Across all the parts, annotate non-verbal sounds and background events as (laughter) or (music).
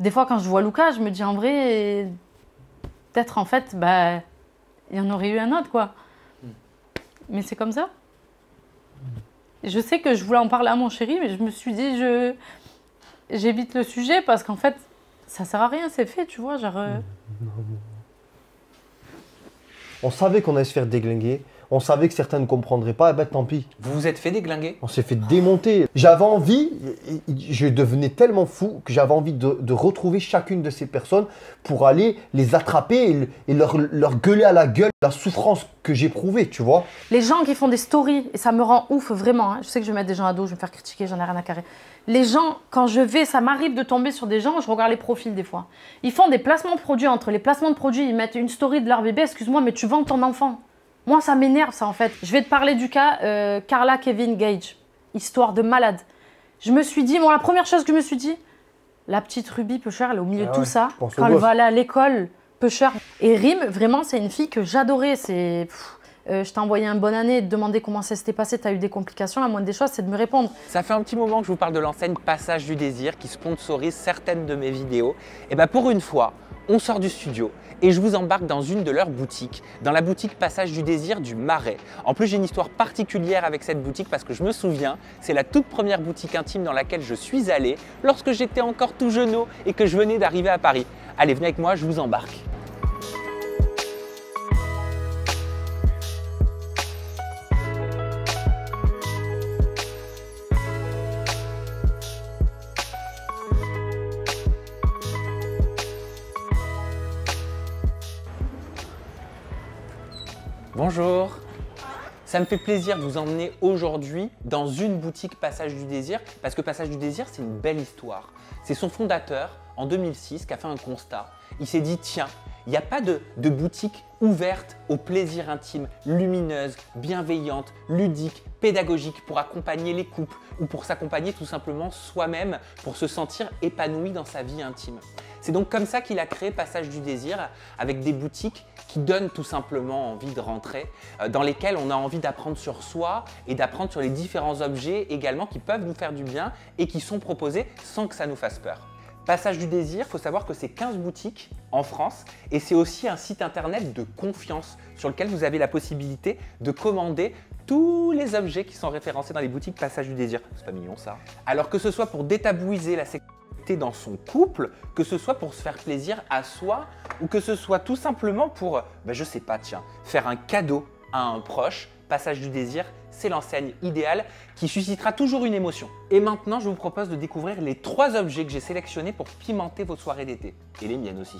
des fois, quand je vois Lucas, je me dis en vrai, peut-être en fait, bah, il y en aurait eu un autre, quoi. Hmm. Mais c'est comme ça. Je sais que je voulais en parler à mon chéri, mais je me suis dit, je j'évite le sujet parce qu'en fait, ça sert à rien, c'est fait, tu vois. Genre, euh. On savait qu'on allait se faire déglinguer on savait que certains ne comprendraient pas, et eh ben tant pis. Vous vous êtes fait déglinguer On s'est fait démonter. J'avais envie, je devenais tellement fou que j'avais envie de, retrouver chacune de ces personnes pour aller les attraper et, leur, gueuler à la gueule la souffrance que j'éprouvais, tu vois. Les gens qui font des stories, et ça me rend ouf vraiment, hein. je sais que je vais mettre des gens à dos, je vais me faire critiquer, j'en ai rien à carrer. Les gens, quand je vais, ça m'arrive de tomber sur des gens, je regarde les profils des fois. Ils font des placements de produits, entre les placements de produits, ils mettent une story de leur bébé, excuse-moi, mais tu vends ton enfant. Moi, ça m'énerve, ça, en fait. Je vais te parler du cas euh, Carla Kevin Gage. Histoire de malade. Je me suis dit, bon, la première chose que je me suis dit, la petite Ruby Pecher, elle est au milieu de ah tout ça. Quand elle va aller à l'école, Pecher. Et Rim, vraiment, c'est une fille que j'adorais. C'est. Euh, je t'ai envoyé un bonne année et te comment ça s'était passé, t'as eu des complications, la moindre des choses, c'est de me répondre. Ça fait un petit moment que je vous parle de l'enseigne Passage du Désir qui sponsorise certaines de mes vidéos. Et bien pour une fois, on sort du studio et je vous embarque dans une de leurs boutiques, dans la boutique Passage du Désir du Marais. En plus, j'ai une histoire particulière avec cette boutique parce que je me souviens, c'est la toute première boutique intime dans laquelle je suis allé lorsque j'étais encore tout jeune et que je venais d'arriver à Paris. Allez, venez avec moi, je vous embarque. Bonjour ça me fait plaisir de vous emmener aujourd'hui dans une boutique Passage du Désir, parce que Passage du Désir, c'est une belle histoire. C'est son fondateur, en 2006, qui a fait un constat. Il s'est dit, tiens, il n'y a pas de, boutique ouverte au plaisir intime, lumineuse, bienveillante, ludique, pédagogique, pour accompagner les couples, ou pour s'accompagner tout simplement soi-même, pour se sentir épanoui dans sa vie intime. C'est donc comme ça qu'il a créé Passage du Désir, avec des boutiques qui donnent tout simplement envie de rentrer, euh, dans lesquels on a envie d'apprendre sur soi et d'apprendre sur les différents objets également qui peuvent nous faire du bien et qui sont proposés sans que ça nous fasse peur. Passage du désir, faut savoir que c'est 15 boutiques en France et c'est aussi un site internet de confiance sur lequel vous avez la possibilité de commander tous les objets qui sont référencés dans les boutiques Passage du désir. C'est pas mignon ça. Alors que ce soit pour détabouiser la section dans son couple, que ce soit pour se faire plaisir à soi ou que ce soit tout simplement pour, ben je sais pas, tiens, faire un cadeau à un proche, passage du désir, c'est l'enseigne idéale qui suscitera toujours une émotion. Et maintenant, je vous propose de découvrir les trois objets que j'ai sélectionnés pour pimenter vos soirées d'été. Et les miennes aussi.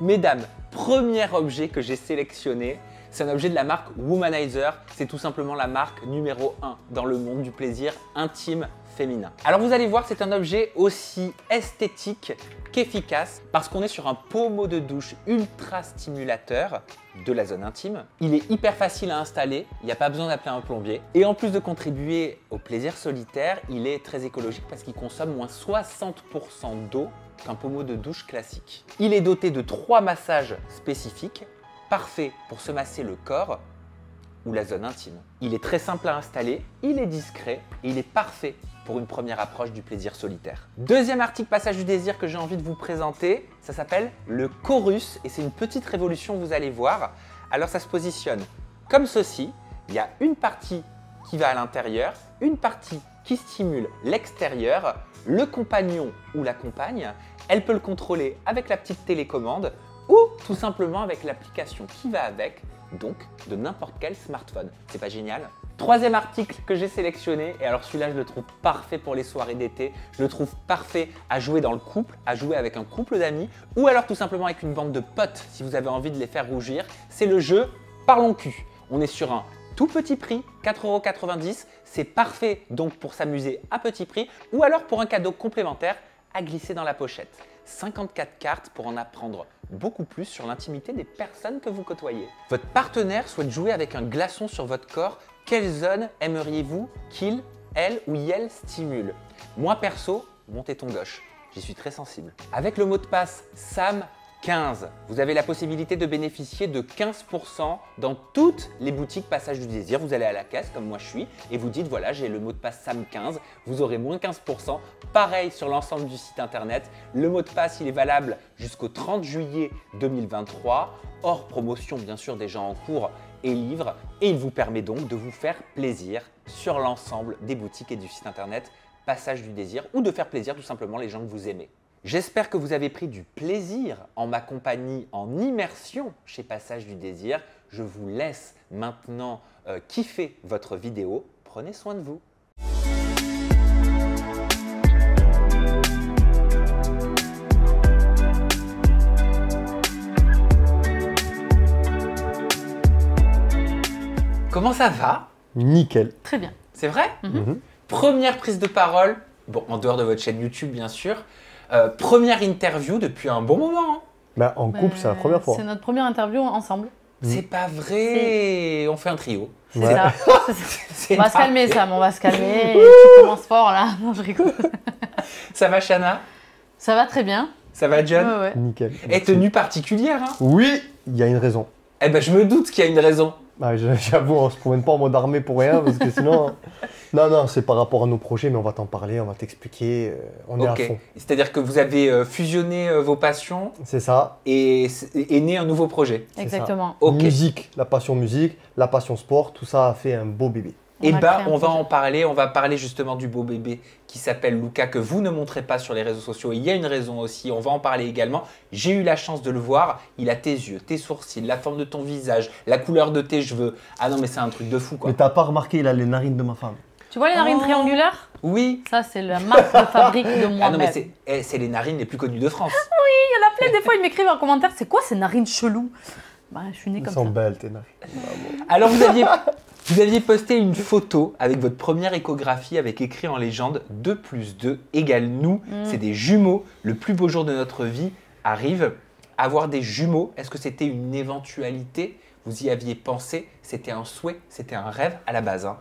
Mesdames, premier objet que j'ai sélectionné, c'est un objet de la marque Womanizer. C'est tout simplement la marque numéro 1 dans le monde du plaisir intime féminin. Alors vous allez voir, c'est un objet aussi esthétique qu'efficace parce qu'on est sur un pommeau de douche ultra stimulateur de la zone intime. Il est hyper facile à installer, il n'y a pas besoin d'appeler un plombier. Et en plus de contribuer au plaisir solitaire, il est très écologique parce qu'il consomme moins 60% d'eau qu'un pommeau de douche classique. Il est doté de trois massages spécifiques parfait pour se masser le corps ou la zone intime. Il est très simple à installer, il est discret et il est parfait pour une première approche du plaisir solitaire. Deuxième article passage du désir que j'ai envie de vous présenter, ça s'appelle le chorus et c'est une petite révolution vous allez voir. Alors ça se positionne comme ceci, il y a une partie qui va à l'intérieur, une partie qui stimule l'extérieur, le compagnon ou la compagne, elle peut le contrôler avec la petite télécommande ou tout simplement avec l'application qui va avec, donc de n'importe quel smartphone. C'est pas génial Troisième article que j'ai sélectionné, et alors celui-là je le trouve parfait pour les soirées d'été, je le trouve parfait à jouer dans le couple, à jouer avec un couple d'amis, ou alors tout simplement avec une bande de potes si vous avez envie de les faire rougir, c'est le jeu Parlons cul. On est sur un tout petit prix, 4,90€, c'est parfait donc pour s'amuser à petit prix, ou alors pour un cadeau complémentaire à glisser dans la pochette. 54 cartes pour en apprendre beaucoup plus sur l'intimité des personnes que vous côtoyez. Votre partenaire souhaite jouer avec un glaçon sur votre corps. Quelle zone aimeriez-vous qu'il, elle ou elle stimule Moi perso, montez ton gauche. J'y suis très sensible. Avec le mot de passe SAM 15. Vous avez la possibilité de bénéficier de 15% dans toutes les boutiques Passage du Désir. Vous allez à la caisse, comme moi je suis, et vous dites voilà, j'ai le mot de passe SAM15. Vous aurez moins 15%. Pareil sur l'ensemble du site internet. Le mot de passe, il est valable jusqu'au 30 juillet 2023, hors promotion bien sûr des gens en cours et livres. Et il vous permet donc de vous faire plaisir sur l'ensemble des boutiques et du site internet Passage du Désir ou de faire plaisir tout simplement les gens que vous aimez. J'espère que vous avez pris du plaisir en ma compagnie, en immersion chez Passage du Désir. Je vous laisse maintenant euh, kiffer votre vidéo. Prenez soin de vous. Comment ça va Nickel. Très bien. C'est vrai mhm. Première prise de parole, bon, en dehors de votre chaîne YouTube bien sûr, euh, première interview depuis un bon moment. Hein. Bah, en bah, couple, c'est la première fois. C'est notre première interview ensemble. Mm. C'est pas vrai. On fait un trio. ça. (laughs) on va se calmer, Sam. On va se calmer. (laughs) tu commences fort là. (laughs) ça va, Chana Ça va très bien. Ça va, John Nickel. Et tenue particulière. Hein. oui, il y a une raison. Eh ben, je me doute qu'il y a une raison. Bah, (laughs) j'avoue, on se promène pas en mode armée pour rien, parce que sinon. Hein. non, non, c'est par rapport à nos projets, mais on va t'en parler, on va t'expliquer. Euh, on est à fond. C'est-à-dire que vous avez euh, fusionné euh, vos passions. C'est ça. Et est né un nouveau projet. Exactement. Musique, la passion musique, la passion sport, tout ça a fait un beau bébé et eh bah, ben, on va en parler. On va parler justement du beau bébé qui s'appelle Luca, que vous ne montrez pas sur les réseaux sociaux. Il y a une raison aussi. On va en parler également. J'ai eu la chance de le voir. Il a tes yeux, tes sourcils, la forme de ton visage, la couleur de tes cheveux. Ah non, mais c'est un truc de fou, quoi. Mais t'as pas remarqué, il a les narines de ma femme. Tu vois les narines oh. triangulaires Oui. Ça, c'est la marque de fabrique de moi. Ah non, mais eh, c'est les narines les plus connues de France. (laughs) oui, il y en a plein. Des fois, ils m'écrivent en commentaire c'est quoi ces narines cheloues bah, Je suis née comme ça. Elles sont belles, tes narines. Alors, vous aviez. Vous aviez posté une photo avec votre première échographie avec écrit en légende 2 plus 2 égale nous. Mm. C'est des jumeaux. Le plus beau jour de notre vie arrive. Avoir des jumeaux, est-ce que c'était une éventualité Vous y aviez pensé C'était un souhait C'était un rêve à la base hein.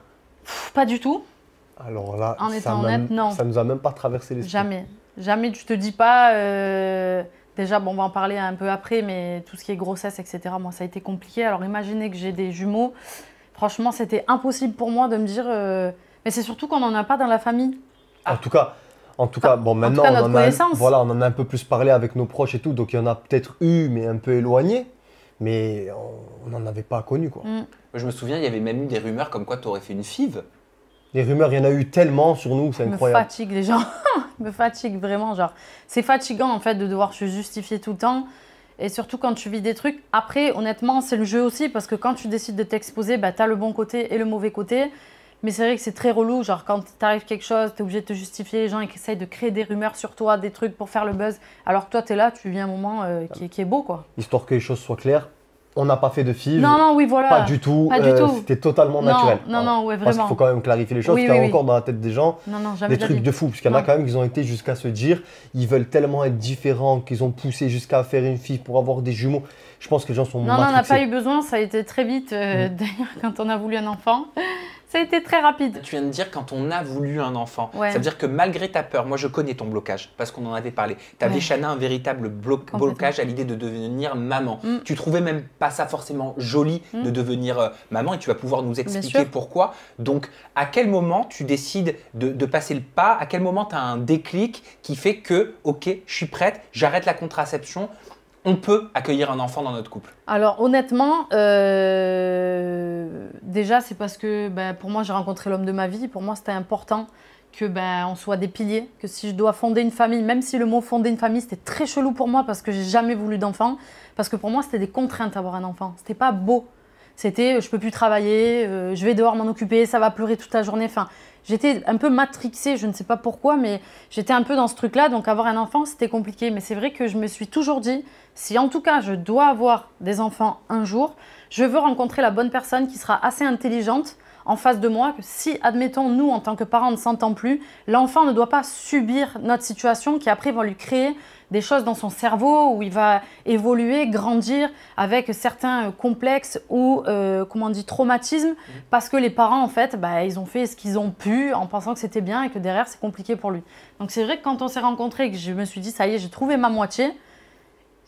Pas du tout. Alors là, en ça, ne ça nous a même pas traversé l'esprit. Jamais. Jamais, tu te dis pas. Euh, déjà, bon, on va en parler un peu après, mais tout ce qui est grossesse, etc., moi, ça a été compliqué. Alors imaginez que j'ai des jumeaux. Franchement, c'était impossible pour moi de me dire. Euh, mais c'est surtout qu'on n'en a pas dans la famille. En tout cas, en tout cas, bon, maintenant, on, en a, voilà, on en a un peu plus parlé avec nos proches et tout, donc il y en a peut-être eu, mais un peu éloigné, mais on n'en avait pas connu, quoi. Mm. Je me souviens, il y avait même eu des rumeurs comme quoi tu aurais fait une five. Des rumeurs, il y en a eu tellement sur nous, c'est incroyable. me fatigue, les gens. (laughs) me fatigue vraiment, genre. C'est fatigant, en fait, de devoir se justifier tout le temps. Et surtout quand tu vis des trucs. Après, honnêtement, c'est le jeu aussi parce que quand tu décides de t'exposer, bah, le bon côté et le mauvais côté. Mais c'est vrai que c'est très relou. Genre, quand t'arrives quelque chose, t'es obligé de te justifier. Les gens essayent de créer des rumeurs sur toi, des trucs pour faire le buzz. Alors que toi, t'es là, tu vis un moment euh, qui, qui, est beau, quoi. Histoire que les choses soient claires, on n'a pas fait de fille. Non, non, oui, voilà. Pas du tout. Euh, c'était totalement naturel. Non, non, ouais, vraiment. Parce qu'il faut quand même clarifier les choses, oui, y a encore dans la tête des gens, des trucs de fou. Parce qu'il y en a quand même qui ont été jusqu'à se dire, ils veulent tellement être différents qu'ils ont poussé jusqu'à faire une fille pour avoir des jumeaux. Je pense que les gens sont Non, non, on n'a pas eu besoin. Ça a été très vite, euh, mm. (laughs) d'ailleurs, quand on a voulu un enfant. Ça a été très rapide. Tu viens de dire quand on a voulu un enfant. Ça veut dire que malgré ta peur, moi je connais ton blocage parce qu'on en avait parlé. Tu avais, Chana, un véritable blocage à l'idée de devenir maman. Mm. Tu trouvais même pas ça forcément joli mm. de devenir euh, maman et tu vas pouvoir nous expliquer pourquoi. Donc, à quel moment tu décides de, de passer le pas À quel moment tu as un déclic qui fait que, ok, je suis prête, j'arrête la contraception on peut accueillir un enfant dans notre couple Alors honnêtement, euh, déjà c'est parce que ben, pour moi j'ai rencontré l'homme de ma vie, pour moi c'était important que ben on soit des piliers, que si je dois fonder une famille, même si le mot fonder une famille c'était très chelou pour moi parce que j'ai jamais voulu d'enfant, parce que pour moi c'était des contraintes avoir un enfant, c'était pas beau. C'était euh, je peux plus travailler, euh, je vais devoir m'en occuper, ça va pleurer toute la journée, enfin j'étais un peu matrixée, je ne sais pas pourquoi mais j'étais un peu dans ce truc là donc avoir un enfant c'était compliqué mais c'est vrai que je me suis toujours dit si en tout cas je dois avoir des enfants un jour, je veux rencontrer la bonne personne qui sera assez intelligente en face de moi que si, admettons, nous, en tant que parents, ne s'entend plus, l'enfant ne doit pas subir notre situation qui après va lui créer des choses dans son cerveau où il va évoluer, grandir avec certains complexes ou, euh, comment dit, traumatismes mmh. parce que les parents, en fait, bah, ils ont fait ce qu'ils ont pu en pensant que c'était bien et que derrière, c'est compliqué pour lui. Donc c'est vrai que quand on s'est rencontrés que je me suis dit, ça y est, j'ai trouvé ma moitié,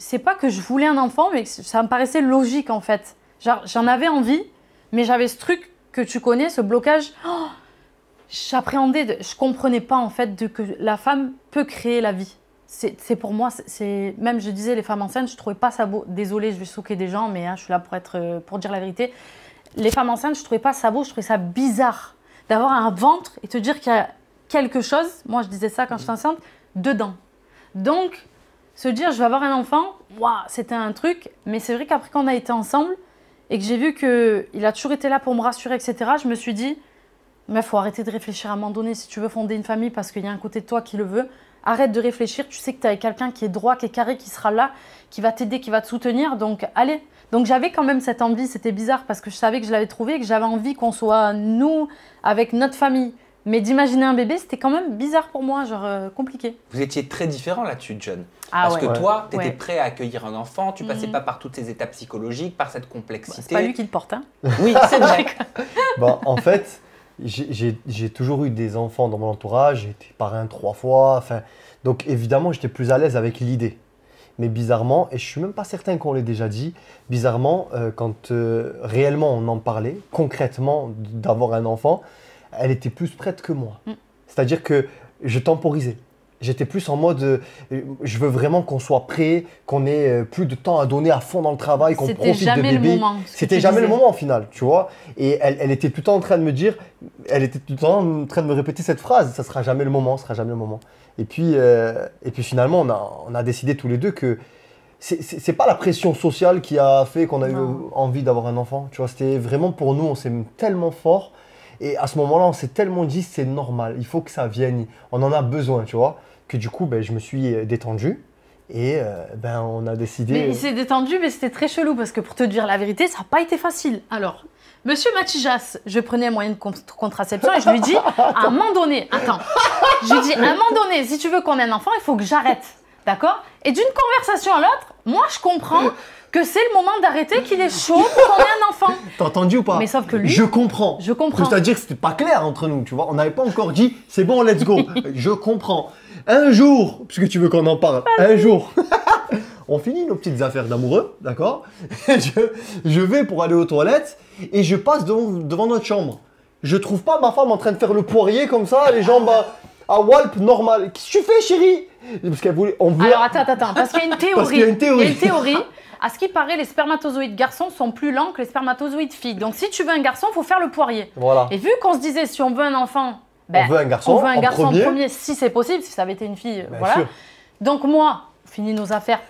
c'est pas que je voulais un enfant, mais ça me paraissait logique en fait. J'en avais envie, mais j'avais ce truc que tu connais, ce blocage. Oh J'appréhendais, je comprenais pas en fait de, que la femme peut créer la vie. C'est pour moi, c'est même je disais les femmes enceintes, je trouvais pas ça beau. Désolée, je vais souquer des gens, mais hein, je suis là pour être euh, pour dire la vérité. Les femmes enceintes, je trouvais pas ça beau, je trouvais ça bizarre d'avoir un ventre et te dire qu'il y a quelque chose. Moi, je disais ça quand j'étais enceinte dedans. Donc, se dire je vais avoir un enfant, waouh, c'était un truc. Mais c'est vrai qu'après qu'on a été ensemble et que j'ai vu qu'il a toujours été là pour me rassurer, etc., je me suis dit, mais faut arrêter de réfléchir à un moment donné si tu veux fonder une famille parce qu'il y a un côté de toi qui le veut. Arrête de réfléchir, tu sais que tu as quelqu'un qui est droit, qui est carré, qui sera là, qui va t'aider, qui va te soutenir. Donc allez. Donc j'avais quand même cette envie, c'était bizarre parce que je savais que je l'avais trouvé, que j'avais envie qu'on soit nous avec notre famille. Mais d'imaginer un bébé, c'était quand même bizarre pour moi, genre euh, compliqué. Vous étiez très différent là-dessus, John. Ah Parce que toi, tu étais prêt à accueillir un enfant, tu passais mhm. pas par toutes ces étapes psychologiques, par cette complexité. c'est pas lui qui le porte, hein Oui, (laughs) c'est vrai. en fait, j'ai toujours eu des enfants dans mon entourage, j'ai été parrain trois fois, enfin, donc évidemment, j'étais plus à l'aise avec l'idée. Mais bizarrement, et je suis même pas certain qu'on l'ait déjà dit, bizarrement, euh, quand euh, réellement on en parlait, concrètement d'avoir un enfant, elle était plus prête que moi. Mm. C'est-à-dire que je temporisais. J'étais plus en mode, euh, je veux vraiment qu'on soit prêt, qu'on ait euh, plus de temps à donner à fond dans le travail, qu'on profite de bébé. C'était jamais le moment. C'était jamais le moment, au final, tu vois. Et elle, était tout le temps en train de me dire, elle était tout le temps en train de me répéter cette phrase, ça sera jamais le moment, ça sera jamais le moment. Et puis, euh, et puis finalement, on a, décidé tous les deux que c'est pas la pression sociale qui a fait qu'on a eu envie d'avoir un enfant. Tu vois, c'était vraiment pour nous, on s'aime tellement fort et à ce moment-là, on s'est tellement dit, c'est normal, il faut que ça vienne, on en a besoin, tu vois, que du coup, ben, je me suis euh, détendu. Et euh, ben, on a décidé. Mais il s'est détendu, mais c'était très chelou parce que pour te dire la vérité, ça n'a pas été facile. Alors, Monsieur Matijas, je prenais un moyen de contraception et je lui dis, à un moment donné, attends, je lui dis, à un moment donné, si tu veux qu'on ait un enfant, il faut que j'arrête. D'accord Et d'une conversation à l'autre, moi je comprends que c'est le moment d'arrêter, qu'il est chaud pour qu'on ait un enfant. (laughs) T'as entendu ou pas Mais sauf que lui. Je comprends. Je comprends. C'est-à-dire que c'était pas clair entre nous, tu vois. On n'avait pas encore dit c'est bon, let's go. (laughs) je comprends. Un jour, puisque tu veux qu'on en parle, un jour. (laughs) on finit nos petites affaires d'amoureux, d'accord je, vais pour aller aux toilettes et je passe devant, devant, notre chambre. Je trouve pas ma femme en train de faire le poirier comme ça, les jambes à, à Walp normal. Qu'est-ce que tu fais, chérie Parce qu'elle voulait. On Alors attends, attends, parce qu'il y a une théorie. parce qu'il y a une théorie. Il y a une théorie. À ce qui paraît, les spermatozoïdes garçons sont plus lents que les spermatozoïdes filles. Donc si tu veux un garçon, il faut faire le poirier. Voilà. Et vu qu'on se disait, si on veut un enfant, ben, on veut un garçon, on veut un garçon premier. si c'est possible, si ça avait été une fille. voilà. Donc moi, fini nos affaires.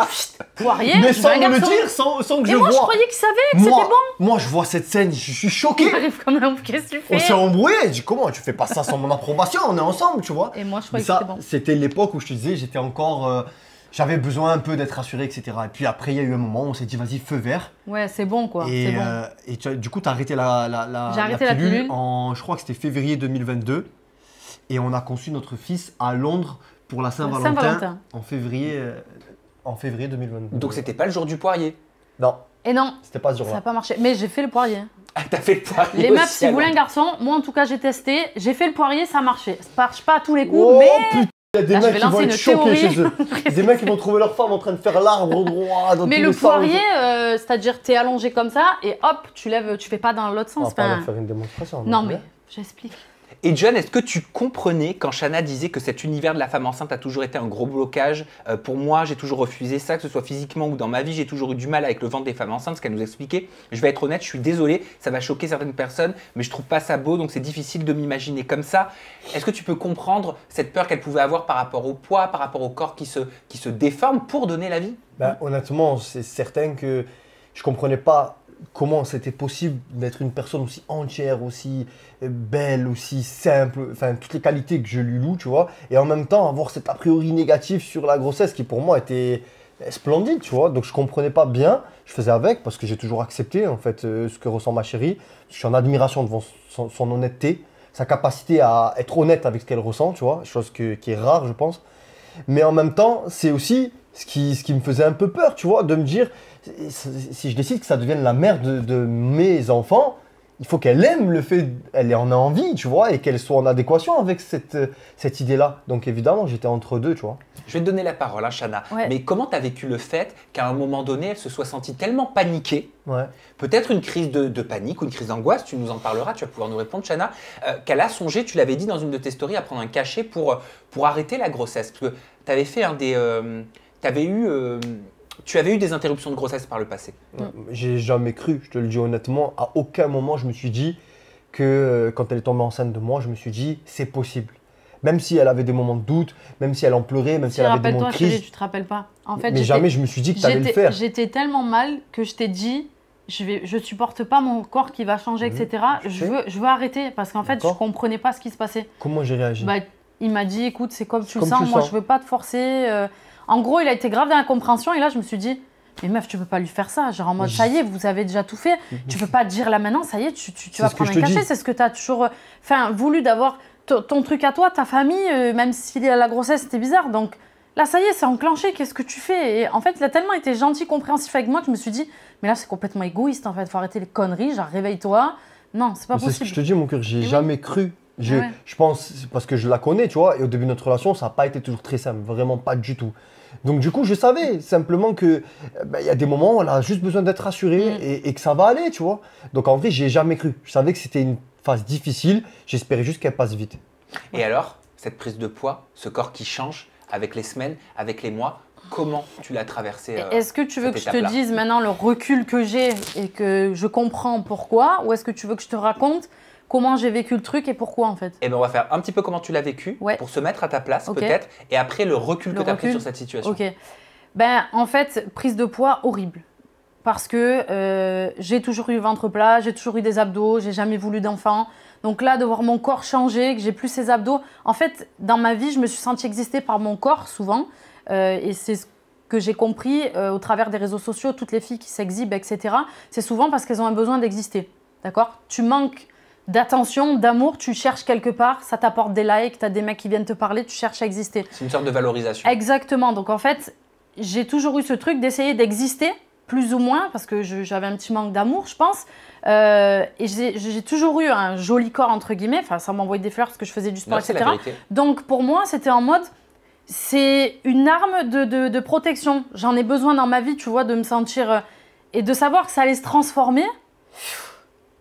(laughs) poirier, Mais sans me le dire, sans, sans que Et je moi, je croyais qu'il savait que c'était bon. Moi, je vois cette scène, je, suis choqué. (laughs) arrive quand même, qu'est-ce que tu fais On s'est embrouillé. Je dis, comment tu fais pas ça sans mon approbation On est ensemble, tu vois. Et moi, je croyais que c'était bon. C'était l'époque où je te disais, j'étais encore. Euh, j'avais besoin un peu d'être rassuré, etc. Et puis après, il y a eu un moment où on s'est dit, vas-y, feu vert. Ouais, c'est bon, quoi. Et, euh, et du coup, tu as arrêté la, la, la, arrêté pilule, pilule, en, je crois que c'était février 2022. Et on a conçu notre fils à Londres pour la Saint-Valentin Saint en, février, euh, en février 2022. Donc, c'était pas le jour du poirier Non. Et non, c'était pas ce jour-là. Ça n'a pas marché. Mais j'ai fait le poirier. Ah, t'as fait le poirier Les meufs, si vous voulez un garçon, moi en tout cas, j'ai testé. J'ai fait le poirier, ça a marché. Ça marche pas à tous les coups, oh, mais. Il y a des mecs qui vont être choqués chez eux. (laughs) des mecs qui vont trouver leur femme en train de faire l'arbre droit dans Mais le poirier, euh, c'est-à-dire t'es allongé comme ça et hop, tu lèves, tu fais pas dans l'autre sens. On va faire une démonstration. Non, mais j'explique. Et John, est-ce que tu comprenais quand Shanna disait que cet univers de la femme enceinte a toujours été un gros blocage euh, Pour moi, j'ai toujours refusé ça, que ce soit physiquement ou dans ma vie, j'ai toujours eu du mal avec le ventre des femmes enceintes, ce qu'elle nous expliquait. Je vais être honnête, je suis désolé, ça va choquer certaines personnes, mais je trouve pas ça beau, donc c'est difficile de m'imaginer comme ça. Est-ce que tu peux comprendre cette peur qu'elle pouvait avoir par rapport au poids, par rapport au corps qui se, qui se déforme pour donner la vie ben, Honnêtement, c'est certain que je comprenais pas comment c'était possible d'être une personne aussi entière, aussi belle, aussi simple, enfin toutes les qualités que je lui loue, tu vois, et en même temps avoir cet a priori négatif sur la grossesse qui pour moi était splendide, tu vois, donc je comprenais pas bien, je faisais avec parce que j'ai toujours accepté en fait euh, ce que ressent ma chérie, je suis en admiration devant son, honnêteté, sa capacité à être honnête avec ce qu'elle ressent, tu vois, chose qui est rare je pense, mais en même temps c'est aussi ce qui me faisait un peu peur, tu vois, de me dire si je décide que ça devienne la mère de, mes enfants, il faut qu'elle aime le fait, elle en a envie, tu vois, et qu'elle soit en adéquation avec cette, cette idée-là. Donc évidemment, j'étais entre deux, tu vois. Je vais te donner la parole, hein, Shana. Mais comment tu as vécu le fait qu'à un moment donné, elle se soit sentie tellement paniquée ouais. Peut-être une crise de, panique ou une crise d'angoisse, tu nous en parleras, tu vas pouvoir nous répondre, Shana, euh, qu'elle a songé, tu l'avais dit dans une de tes stories, à prendre un cachet pour, euh, pour arrêter la grossesse. Parce que tu avais fait un des. Euh, tu avais eu. Tu avais eu des interruptions de grossesse par le passé J'ai jamais cru, je te le dis honnêtement. À aucun moment, je me suis dit que euh, quand elle est tombée enceinte de moi, je me suis dit c'est possible. Même si elle avait des moments de doute, même si elle en pleurait, même si, elle avait des moments de crise. tu te rappelles pas. En fait, mais jamais je me suis dit que tu allais le faire. J'étais tellement mal que je t'ai dit je ne je supporte pas mon corps qui va changer, mhm. etc. Je, veux, je veux arrêter parce qu'en fait, je ne comprenais pas ce qui se passait. Comment j'ai réagi bah, Il m'a dit, écoute, c'est comme tu le sens. moi, je veux pas te forcer. Euh, en gros, il a été grave dans et là, je me suis dit, mais meuf, tu peux pas lui faire ça. Genre en mode, ça y est, vous avez déjà tout fait. Mhm. Tu peux pas dire là maintenant, ça y est, tu, vas prendre un cachet. C'est ce que tu as toujours euh, enfin, voulu d'avoir ton truc à toi, ta famille, euh, même s'il y a la grossesse, c'était bizarre. Donc là, ça y est, c'est enclenché, qu'est-ce que tu fais Et en fait, il a tellement été gentil, compréhensif avec moi que je me suis dit, mais là, c'est complètement égoïste en fait, faut arrêter les conneries, genre réveille-toi. Non, c'est pas possible. C'est ce que je te dis, mon cœur, j'ai jamais cru. Je, je pense, parce que je la connais, tu vois, et au début de notre relation, ça n'a pas été toujours très simple, vraiment pas du tout. Donc du coup, je savais simplement que euh, bah, il y a des moments où on a juste besoin d'être rassuré mm. et, que ça va aller, tu vois. Donc en vrai, j'ai jamais cru. Je savais que c'était une phase difficile. J'espérais juste qu'elle passe vite. Et alors, cette prise de poids, ce corps qui change avec les semaines, avec les mois, comment tu l'as traversé euh, Est-ce que tu veux que je te dise maintenant le recul que j'ai et que je comprends pourquoi, ou est-ce que tu veux que je te raconte comment j'ai vécu le truc et pourquoi en fait. Et eh ben on va faire un petit peu comment tu l'as vécu pour se mettre à ta place peut-être et après le recul que tu as pris sur cette situation. Ok. Ben en fait, prise de poids horrible. Parce que euh, j'ai toujours eu ventre plat, j'ai toujours eu des abdos, j'ai jamais voulu d'enfant. Donc là, de voir mon corps changer, que j'ai plus ces abdos. En fait, dans ma vie, je me suis sentie exister par mon corps souvent. Euh, et c'est ce que j'ai compris euh, au travers des réseaux sociaux, toutes les filles qui s'exhibent, etc. C'est souvent parce qu'elles ont un besoin d'exister. D'accord Tu manques d'attention, d'amour, tu cherches quelque part, ça t'apporte des likes, t'as des mecs qui viennent te parler, tu cherches à exister. C'est une sorte de valorisation. Exactement. Donc en fait, j'ai toujours eu ce truc d'essayer d'exister, plus ou moins, parce que j'avais un petit manque d'amour, je pense. Euh, et j'ai toujours eu un joli corps, entre guillemets. Enfin, ça m'envoyait des fleurs parce que je faisais du sport, etc. Donc pour moi, c'était en mode. C'est une arme de, protection. J'en ai besoin dans ma vie, tu vois, de me sentir. Euh, et de savoir que ça allait se transformer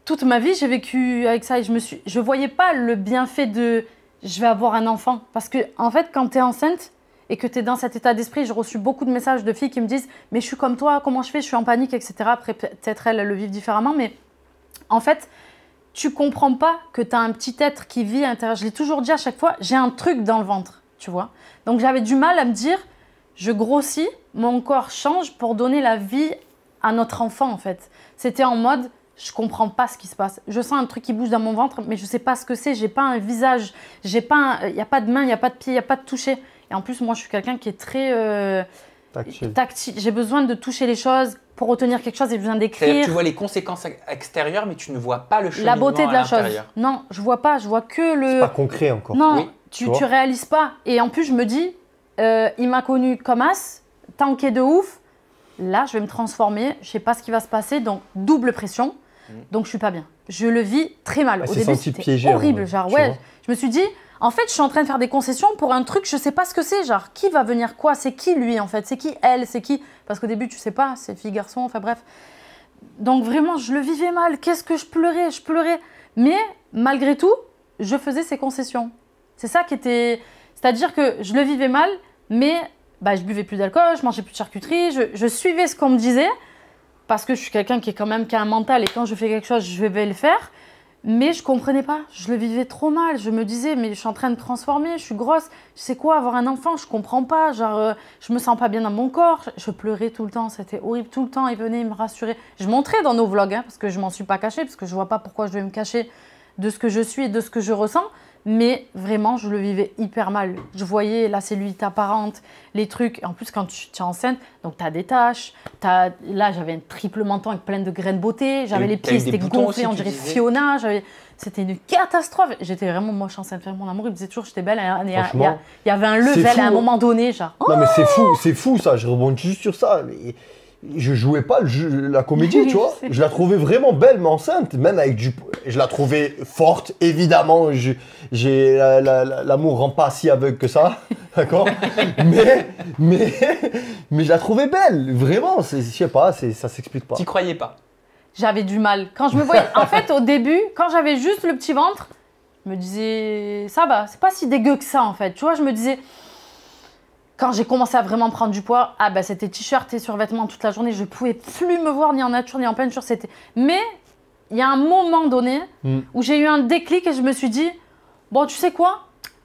toute ma vie, j'ai vécu avec ça et je ne suis, voyais pas le bienfait de je vais avoir un enfant. Parce que, en fait, quand tu es enceinte et que tu es dans cet état d'esprit, j'ai reçu beaucoup de messages de filles qui me disent Mais je suis comme toi, comment je fais Je suis en panique, etc. Après, peut-être elles le vivent différemment, mais en fait, tu comprends pas que tu as un petit être qui vit à l'intérieur. Je l'ai toujours dit à chaque fois j'ai un truc dans le ventre, tu vois. Donc j'avais du mal à me dire je grossis, mon corps change pour donner la vie à notre enfant, en fait. C'était en mode je comprends pas ce qui se passe. Je sens un truc qui bouge dans mon ventre, mais je sais pas ce que c'est. J'ai pas un visage, j'ai pas, il euh, y a pas de main, il y a pas de pied, il y a pas de toucher. Et en plus, moi, je suis quelqu'un qui est très euh, tactile. J'ai besoin de toucher les choses pour retenir quelque chose. J'ai besoin d'écrire. Tu vois les conséquences extérieures, mais tu ne vois pas le cheminement La beauté de la chose. Non, je vois pas. Je vois que le. pas concret encore. Non, tu, tu, réalises pas. Et en plus, je me dis, euh, il m'a connu comme as, tanké de ouf. Là, je vais me transformer. Je sais pas ce qui va se passer, donc double pression. Mm. Donc je suis pas bien. Je le vis très mal. Ah, Au début, c'était hein, horrible. genre, ouais, je me suis dit, en fait, je suis en train de faire des concessions pour un truc, je ne sais pas ce que c'est. Genre, qui va venir quoi C'est qui lui en fait C'est qui elle C'est qui Parce qu'au début, tu sais pas, c'est fille, garçon, enfin bref. Donc vraiment, je le vivais mal. Qu'est-ce que je pleurais Je pleurais. Mais malgré tout, je faisais ces concessions. C'est ça qui était. C'est-à-dire que je le vivais mal, mais bah, je buvais plus d'alcool, je mangeais plus de charcuterie, je suivais ce qu'on me disait parce que je suis quelqu'un qui est quand même qui a un mental et quand je fais quelque chose, je vais le faire. Mais je comprenais pas, je le vivais trop mal. Je me disais, mais je suis en train de transformer, je suis grosse, c'est quoi avoir un enfant, je comprends pas, genre euh, je me sens pas bien dans mon corps. Je pleurais tout le temps, c'était horrible tout le temps. Ils venaient me rassurer. Je montrais dans nos vlogs, hein, parce que je m'en suis pas cachée, parce que je vois pas pourquoi je vais me cacher de ce que je suis et de ce que je ressens mais vraiment, je le vivais hyper mal. Je voyais la cellulite apparente, les trucs. En plus, quand tu, tu es enceinte, donc tu as des taches. As, là, j'avais un triple menton avec plein de graines de beauté. J'avais les pieds, c'était gonflé, on dirait Fiona. C'était une catastrophe. J'étais vraiment moche enceinte. Mon amour, il me disait toujours j'étais belle. Hein, il y, avait un level à un hein. moment donné. non, mais c'est oh fou, c'est fou ça. Je rebondis juste sur ça. Mais je jouais pas la comédie, tu (laughs) vois. Je, la trouvais vraiment belle, mais enceinte, même avec du. Je la trouvais forte, évidemment. J'ai l'amour rend pas si aveugle que ça, (laughs) d'accord. mais mais mais je la trouvais belle, vraiment. Je sais pas, ça s'explique pas. Tu croyais pas. J'avais du mal quand je me voyais. en fait, au début, quand j'avais juste le petit ventre, je me disais ça va, c'est pas si dégueu que ça en fait. Tu vois, je me disais quand j'ai commencé à vraiment prendre du poids, ah bah c'était t-shirt et survêtement toute la journée, je pouvais plus me voir ni en nature ni en peinture. C'était. Mais il y a un moment donné hmm. où j'ai eu un déclic et je me suis dit bon tu sais quoi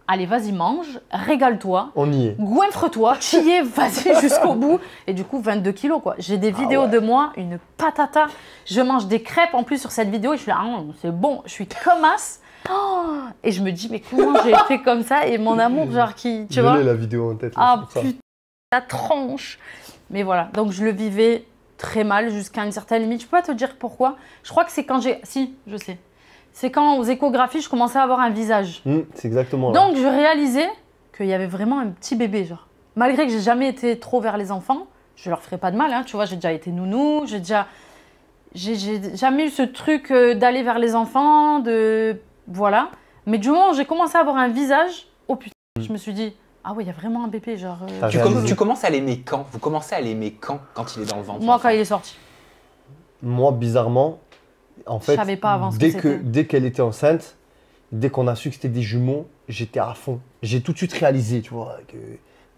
Allez, vas-y, mange, régale-toi. On y Goinfre-toi, chier (laughs) vas-y jusqu'au bout. Et du coup, 22 kilos, quoi. J'ai des ah vidéos de moi, une patata. Je mange des crêpes en plus sur cette vidéo et je suis là, ah, c'est bon, je suis comme as et je me dis, mais comment j'ai été comme ça Et mon amour, genre, qui. Tu je vois la vidéo en tête. ah putain, la tranche Mais voilà, donc je le vivais très mal jusqu'à une certaine limite. Je peux pas te dire pourquoi. Je crois que c'est quand j'ai. Si, je sais. C'est quand aux échographies, je commençais à avoir un visage. Hmm, c'est exactement. Là. Donc je réalisais qu'il y avait vraiment un petit bébé, genre. Malgré que j'ai jamais été trop vers les enfants, je leur ferai pas de mal, hein, tu vois. J'ai déjà été nounou, j'ai déjà j'ai jamais eu ce truc euh, d'aller vers les enfants, de voilà. Mais du moment où j'ai commencé à avoir un visage, oh putain, mm. je me suis dit, ah oui il y a vraiment un bébé. Genre, euh, tu, commences à l'aimer quand Vous commencez à l'aimer quand Quand il est dans le ventre Moi, quand il est sorti. Moi, bizarrement, en fait, je pas avant dès qu'elle dès était enceinte, dès qu'on a su que c'était des jumeaux, j'étais à fond. J'ai tout de suite réalisé, tu vois, que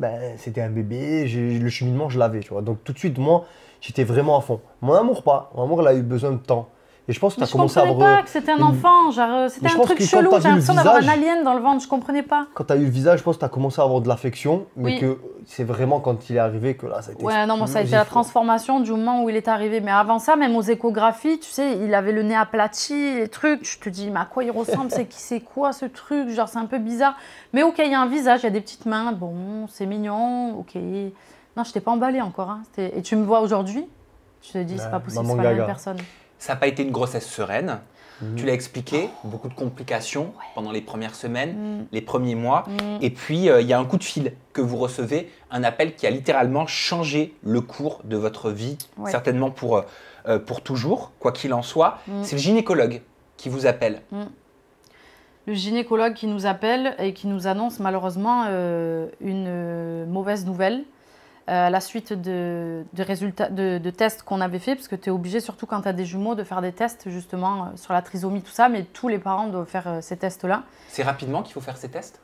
ben, c'était un bébé, le cheminement, je l'avais, tu vois. Donc tout de suite, moi, j'étais vraiment à fond. Mon amour, pas. Mon amour, elle a eu besoin de temps. Et je pense que tu as commencé à. Je comprenais pas que c'était un enfant, euh, c'était un truc chelou. J'ai l'impression d'avoir un alien dans le ventre, je comprenais pas. Quand tu as eu le visage, je pense que tu as commencé à avoir de l'affection, mais que c'est vraiment quand il est arrivé que là, ça a été. Ouais, non, ça a été la transformation du moment où il est arrivé. Mais avant ça, même aux échographies, tu sais, il avait le nez aplati, les trucs. Je te dis, mais à quoi il ressemble C'est qui c'est quoi ce truc Genre, c'est un peu bizarre. Mais ok, il y a un visage, il y a des petites mains, bon, c'est mignon, ok. Non, je t'ai pas emballé encore. Hein. Et tu me vois aujourd'hui, je te dis, c'est pas possible, c'est pas la même personne. Ça n'a pas été une grossesse sereine. Mhm. Tu l'as expliqué, beaucoup de complications pendant les premières semaines, mhm. les premiers mois. Mhm. Et puis, euh, il y a un coup de fil que vous recevez, un appel qui a littéralement changé le cours de votre vie, certainement pour, euh, euh, pour toujours, quoi qu'il en soit. C'est le gynécologue qui vous appelle. Le gynécologue qui nous appelle et qui nous annonce malheureusement une mauvaise nouvelle euh, la suite de, résultats, de, tests qu'on avait fait, parce que tu es obligé, surtout quand tu as des jumeaux, de faire des tests justement euh, sur la trisomie, tout ça, mais tous les parents doivent faire euh, ces tests-là. C'est rapidement qu'il faut faire ces tests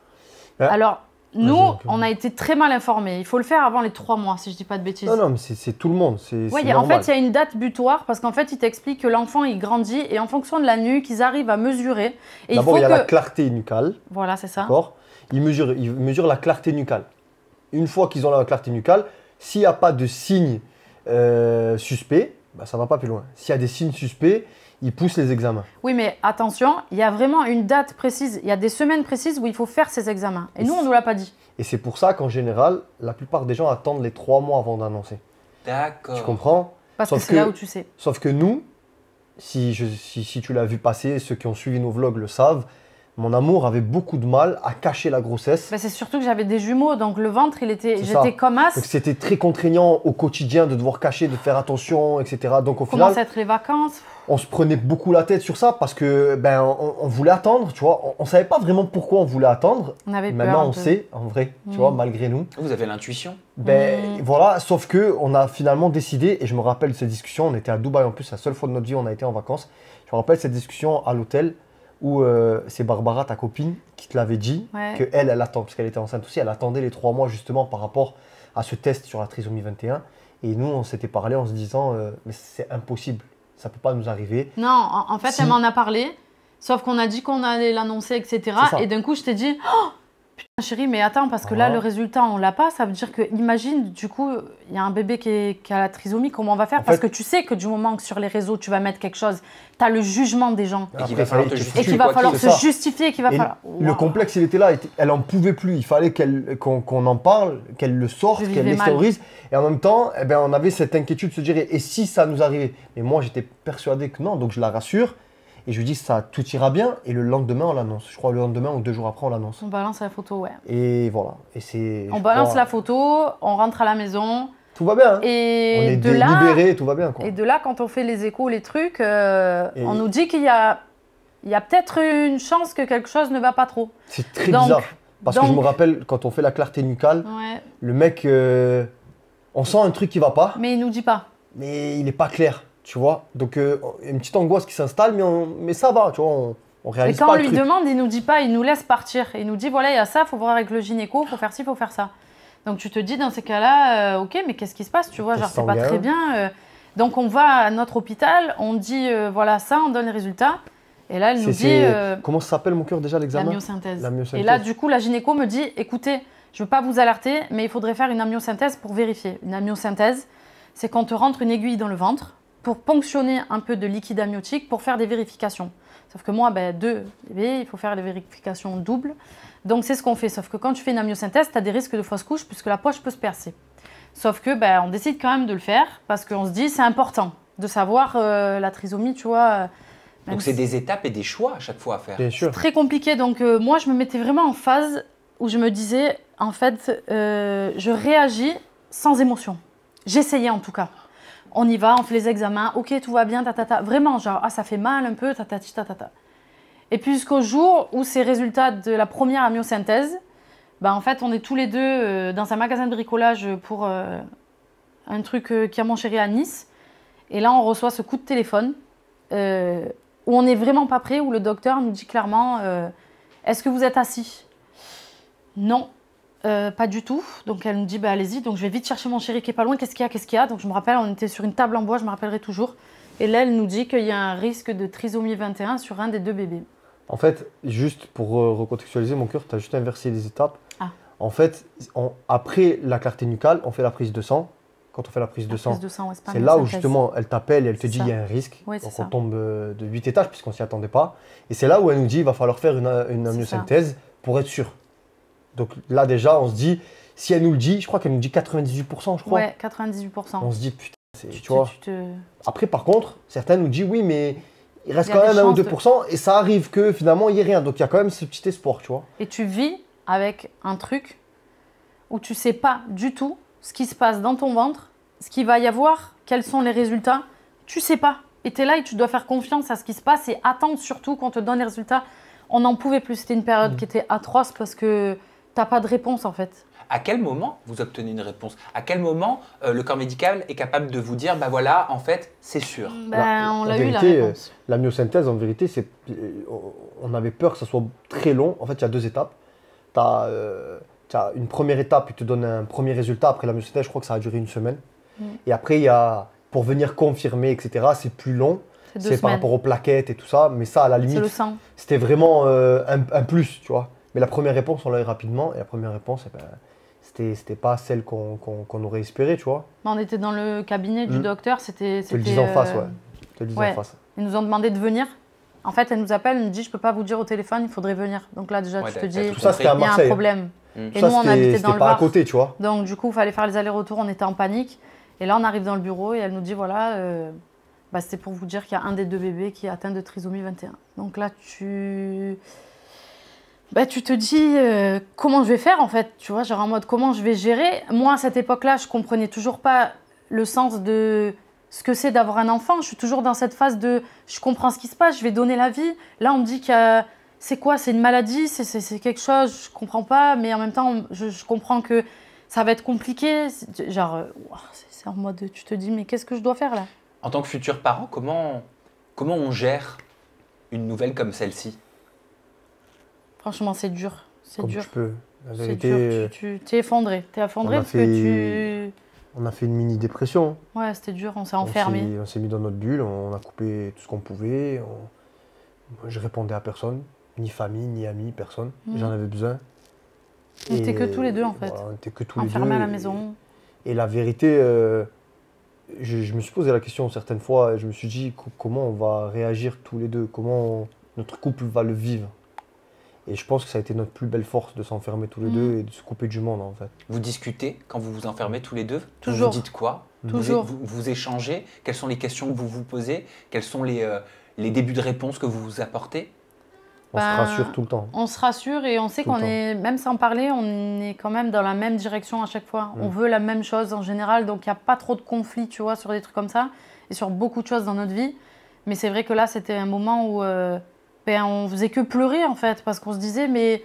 bah, Alors, nous, on a été très mal informés. Il faut le faire avant les trois mois, si je ne dis pas de bêtises. Non, non, mais c'est tout le monde. Oui, en fait, il y a une date butoir parce qu'en fait, il t'explique que l'enfant, il grandit et en fonction de la nuque, ils arrivent à mesurer. D'abord, il, y a la clarté nucale. Voilà, c'est ça. D'accord il mesure ils mesurent la clarté nucale une fois qu'ils ont la clarté nucale, s'il n'y a pas de signes euh, suspects, bah, ça ne va pas plus loin. S'il y a des signes suspects, ils poussent les examens. Oui, mais attention, il y a vraiment une date précise, il y a des semaines précises où il faut faire ces examens. Et, nous, on ne nous l'a pas dit. Et c'est pour ça qu'en général, la plupart des gens attendent les trois mois avant d'annoncer. D'accord. Tu comprends Parce que c'est là où tu sais. Sauf que nous, si tu l'as vu passer, ceux qui ont suivi nos vlogs le savent, mon amour avait beaucoup de mal à cacher la grossesse. Bah, c'est surtout que j'avais des jumeaux, donc le ventre, il était, j'étais comme as. c'était très contraignant au quotidien de devoir cacher, de faire attention, etc. Donc au Comment ça être les vacances. On se prenait beaucoup la tête sur ça parce que ben on, voulait attendre, tu vois. On, ne savait pas vraiment pourquoi on voulait attendre. On avait Maintenant, on sait en vrai, tu vois, mm. malgré nous. Vous avez l'intuition. Ben mm. voilà, sauf que on a finalement décidé et je me rappelle cette discussion. On était à Dubaï en plus, la seule fois de notre vie on a été en vacances. Je me rappelle cette discussion à l'hôtel où euh, c'est Barbara, ta copine, qui te l'avait dit, que elle, elle attend, parce qu'elle était enceinte aussi, elle attendait les trois mois justement par rapport à ce test sur la trisomie 21. Et nous, on s'était parlé en se disant, euh, mais c'est impossible, ça ne peut pas nous arriver. Non, en, fait, elle m'en a parlé, sauf qu'on a dit qu'on allait l'annoncer, etc. Et d'un coup, je t'ai dit, oh ah, chérie, mais attends, parce que là, le résultat, on l'a pas. Ça veut dire que, imagine, du coup, il y a un bébé qui, a la trisomie, comment on va faire Parce que tu sais que du moment que sur les réseaux, tu vas mettre quelque chose, tu as le jugement des gens. Et qu'il va falloir se justifier, Le complexe, il était là. Elle en pouvait plus. Il fallait qu'on en parle, qu'elle le sorte, qu'elle le Et en même temps, eh ben, on avait cette inquiétude de se dire et si ça nous arrivait Mais moi, j'étais persuadé que non. Donc, je la rassure. Et je lui dis, ça, tout ira bien. Et le lendemain, on l'annonce. Je crois le lendemain ou deux jours après, on l'annonce. On balance la photo, ouais. Et voilà. Et c'est. On balance la photo, on rentre à la maison. Tout va bien. Hein. Et on est de là, tout va bien. Quoi. Et de là, quand on fait les échos, les trucs, euh, on nous dit qu'il y a, il y a peut-être une chance que quelque chose ne va pas trop. C'est très bizarre. Parce que je me rappelle, quand on fait la clarté nucale, le mec, euh, on sent un truc qui va pas. Mais il nous dit pas. Mais il n'est pas clair. Tu vois Donc, euh, une petite angoisse qui s'installe, mais, mais ça va, tu vois. On, réalise quand on lui demande, il nous dit pas, il nous laisse partir. Il nous dit voilà, il y a ça, faut voir avec le gynéco, faut faire ci, faut faire ça. Donc tu te dis dans ces cas-là, euh, ok, mais qu'est-ce qui se passe Tu vois, genre c'est pas très bien. Euh. donc on va à notre hôpital, on dit voilà ça, on donne les résultats. Et là, elle nous dit. comment ça s'appelle mon cœur déjà l'examen L'amyosynthèse. Et là, du coup, la gynéco me dit écoutez, je veux pas vous alerter, mais il faudrait faire une amyosynthèse pour vérifier. Une amyosynthèse, c'est quand te rentre une aiguille dans le ventre pour ponctionner un peu de liquide amniotique pour faire des vérifications. Sauf que moi, ben, deux eh il faut faire des vérifications doubles. Donc c'est ce qu'on fait. Sauf que quand tu fais une amniocentèse, tu as des risques de fausse couche puisque la poche peut se percer. Sauf que ben, on décide quand même de le faire parce qu'on se dit c'est important de savoir euh, la trisomie, tu vois. Euh, donc c'est des étapes et des choix à chaque fois à faire. Bien Très compliqué. Donc euh, moi, je me mettais vraiment en phase où je me disais, en fait, je réagis sans émotion. J'essayais en tout cas on y va, on fait les examens, ok, tout va bien, tatata. Vraiment, genre, ah, ça fait mal un peu, ta, tatata. Et puis jusqu'au jour où ces résultats de la première amyosynthèse, bah en fait, on est tous les deux euh, dans un magasin de bricolage pour euh, un truc euh, qui a mon chéri à Nice. Et là, on reçoit ce coup de téléphone où on n'est vraiment pas prêt, où le docteur nous dit clairement Est-ce que vous êtes assis Non. Euh, pas du tout. Donc elle nous dit bah allez-y. Donc je vais vite chercher mon chéri qui est pas loin. Qu'est-ce qu'il y a Qu'est-ce qu'il y a Donc je me rappelle, on était sur une table en bois. Je me rappellerai toujours. Et là, elle nous dit qu'il y a un risque de trisomie 21 sur un des deux bébés. En fait, juste pour euh, recontextualiser mon cœur, tu as juste inversé les étapes. Ah. En fait, après la clarté nucale, on fait la prise de sang. Quand on fait la prise de sang, c'est là où justement elle t'appelle et elle te dit il y a un risque. Donc on tombe euh, de 8 étages puisqu'on s'y attendait pas. Et c'est là où elle nous dit il va falloir faire une, une pour être sûr. Donc là, déjà, on se dit, si elle nous le dit, je crois qu'elle nous dit 98%, je crois. Ouais, 98%. On se dit, putain, c'est, tu, vois. Après, par contre, certains nous disent, oui, mais il reste quand même 1 ou 2%, et ça arrive que finalement, il n'y ait rien. Donc il y a quand même ce petit espoir, tu vois. Et tu vis avec un truc où tu sais pas du tout ce qui se passe dans ton ventre, ce qu'il va y avoir, quels sont les résultats, tu sais pas. Et tu es là et tu dois faire confiance à ce qui se passe et attendre surtout qu'on te donne les résultats. On n'en pouvait plus. C'était une période mm. qui était atroce parce que t'as pas de réponse en fait. À quel moment vous obtenez une réponse À quel moment euh, le corps médical est capable de vous dire, bah voilà, en fait, c'est sûr ben, On l'a eu la euh, réponse. La myosynthèse, en vérité, c'est, euh, on avait peur que ça soit très long. En fait, il y a deux étapes. Tu as, une première étape, il te donne un premier résultat. Après la myosynthèse, je crois que ça a duré une semaine. Mm. Et après, il y a, pour venir confirmer, etc., c'est plus long. C'est par rapport aux plaquettes et tout ça. Mais ça, à la limite, c'était vraiment un, un plus, tu vois. Mais la première réponse, on l'a eu rapidement. Et la première réponse, eh ben, c'était, pas celle qu'on, aurait espéré, tu vois. on était dans le cabinet du mm. docteur, c'était. Te le dis en face, euh, ouais. Ils nous ont demandé de venir. En fait, elle nous appelle, elle nous dit Je peux pas vous dire au téléphone, il faudrait venir. Donc là, déjà, tu te dis Il y a un hein. problème. Mm. Et nous, on habitait dans le pas à côté, tu vois. Donc, du coup, il fallait faire les allers-retours, on était en panique. Et là, on arrive dans le bureau et elle nous dit Voilà, euh, bah, c'était pour vous dire qu'il y a un des deux bébés qui est atteint de trisomie 21. Donc là, tu bah, tu te dis euh, comment je vais faire en fait, tu vois, genre en mode comment je vais gérer. Moi à cette époque-là, je comprenais toujours pas le sens de ce que c'est d'avoir un enfant. Je suis toujours dans cette phase de je comprends ce qui se passe, je vais donner la vie. Là, on me dit que c'est quoi C'est une maladie C'est quelque chose Je comprends pas, mais en même temps, je, comprends que ça va être compliqué. Genre, euh, c'est en mode tu te dis mais qu'est-ce que je dois faire là En tant que futur parent, comment, comment on gère une nouvelle comme celle-ci Franchement, c'est dur. C'est dur. Tu peux. La tu t'es effondré. T'es effondré parce que tu. On a fait une mini dépression. Ouais, c'était dur, on s'est enfermé. On s'est mis dans notre bulle, on a coupé tout ce qu'on pouvait. On... Je répondais à personne, ni famille, ni amis, personne. Hmm. J'en avais besoin. On n'était que tous les deux en fait. on était que tous les deux. à la maison. Et, la vérité, euh, je, me suis posé la question certaines fois je me suis dit comment on va réagir tous les deux, comment notre couple va le vivre. Et je pense que ça a été notre plus belle force de s'enfermer tous les mm. deux et de se couper du monde en fait. Vous discutez quand vous vous enfermez tous les deux Toujours. Vous dites quoi Toujours. Vous, vous, échangez Quelles sont les questions que vous vous posez Quels sont les, euh, les débuts de réponse que vous vous apportez on se ben, rassure tout le temps. On se rassure et on sait qu'on est, même sans parler, on est quand même dans la même direction à chaque fois. On mm. veut la même chose en général, donc il n'y a pas trop de conflits, tu vois, sur des trucs comme ça et sur beaucoup de choses dans notre vie. Mais c'est vrai que là, c'était un moment où euh, ben, on faisait que pleurer en fait, parce qu'on se disait, mais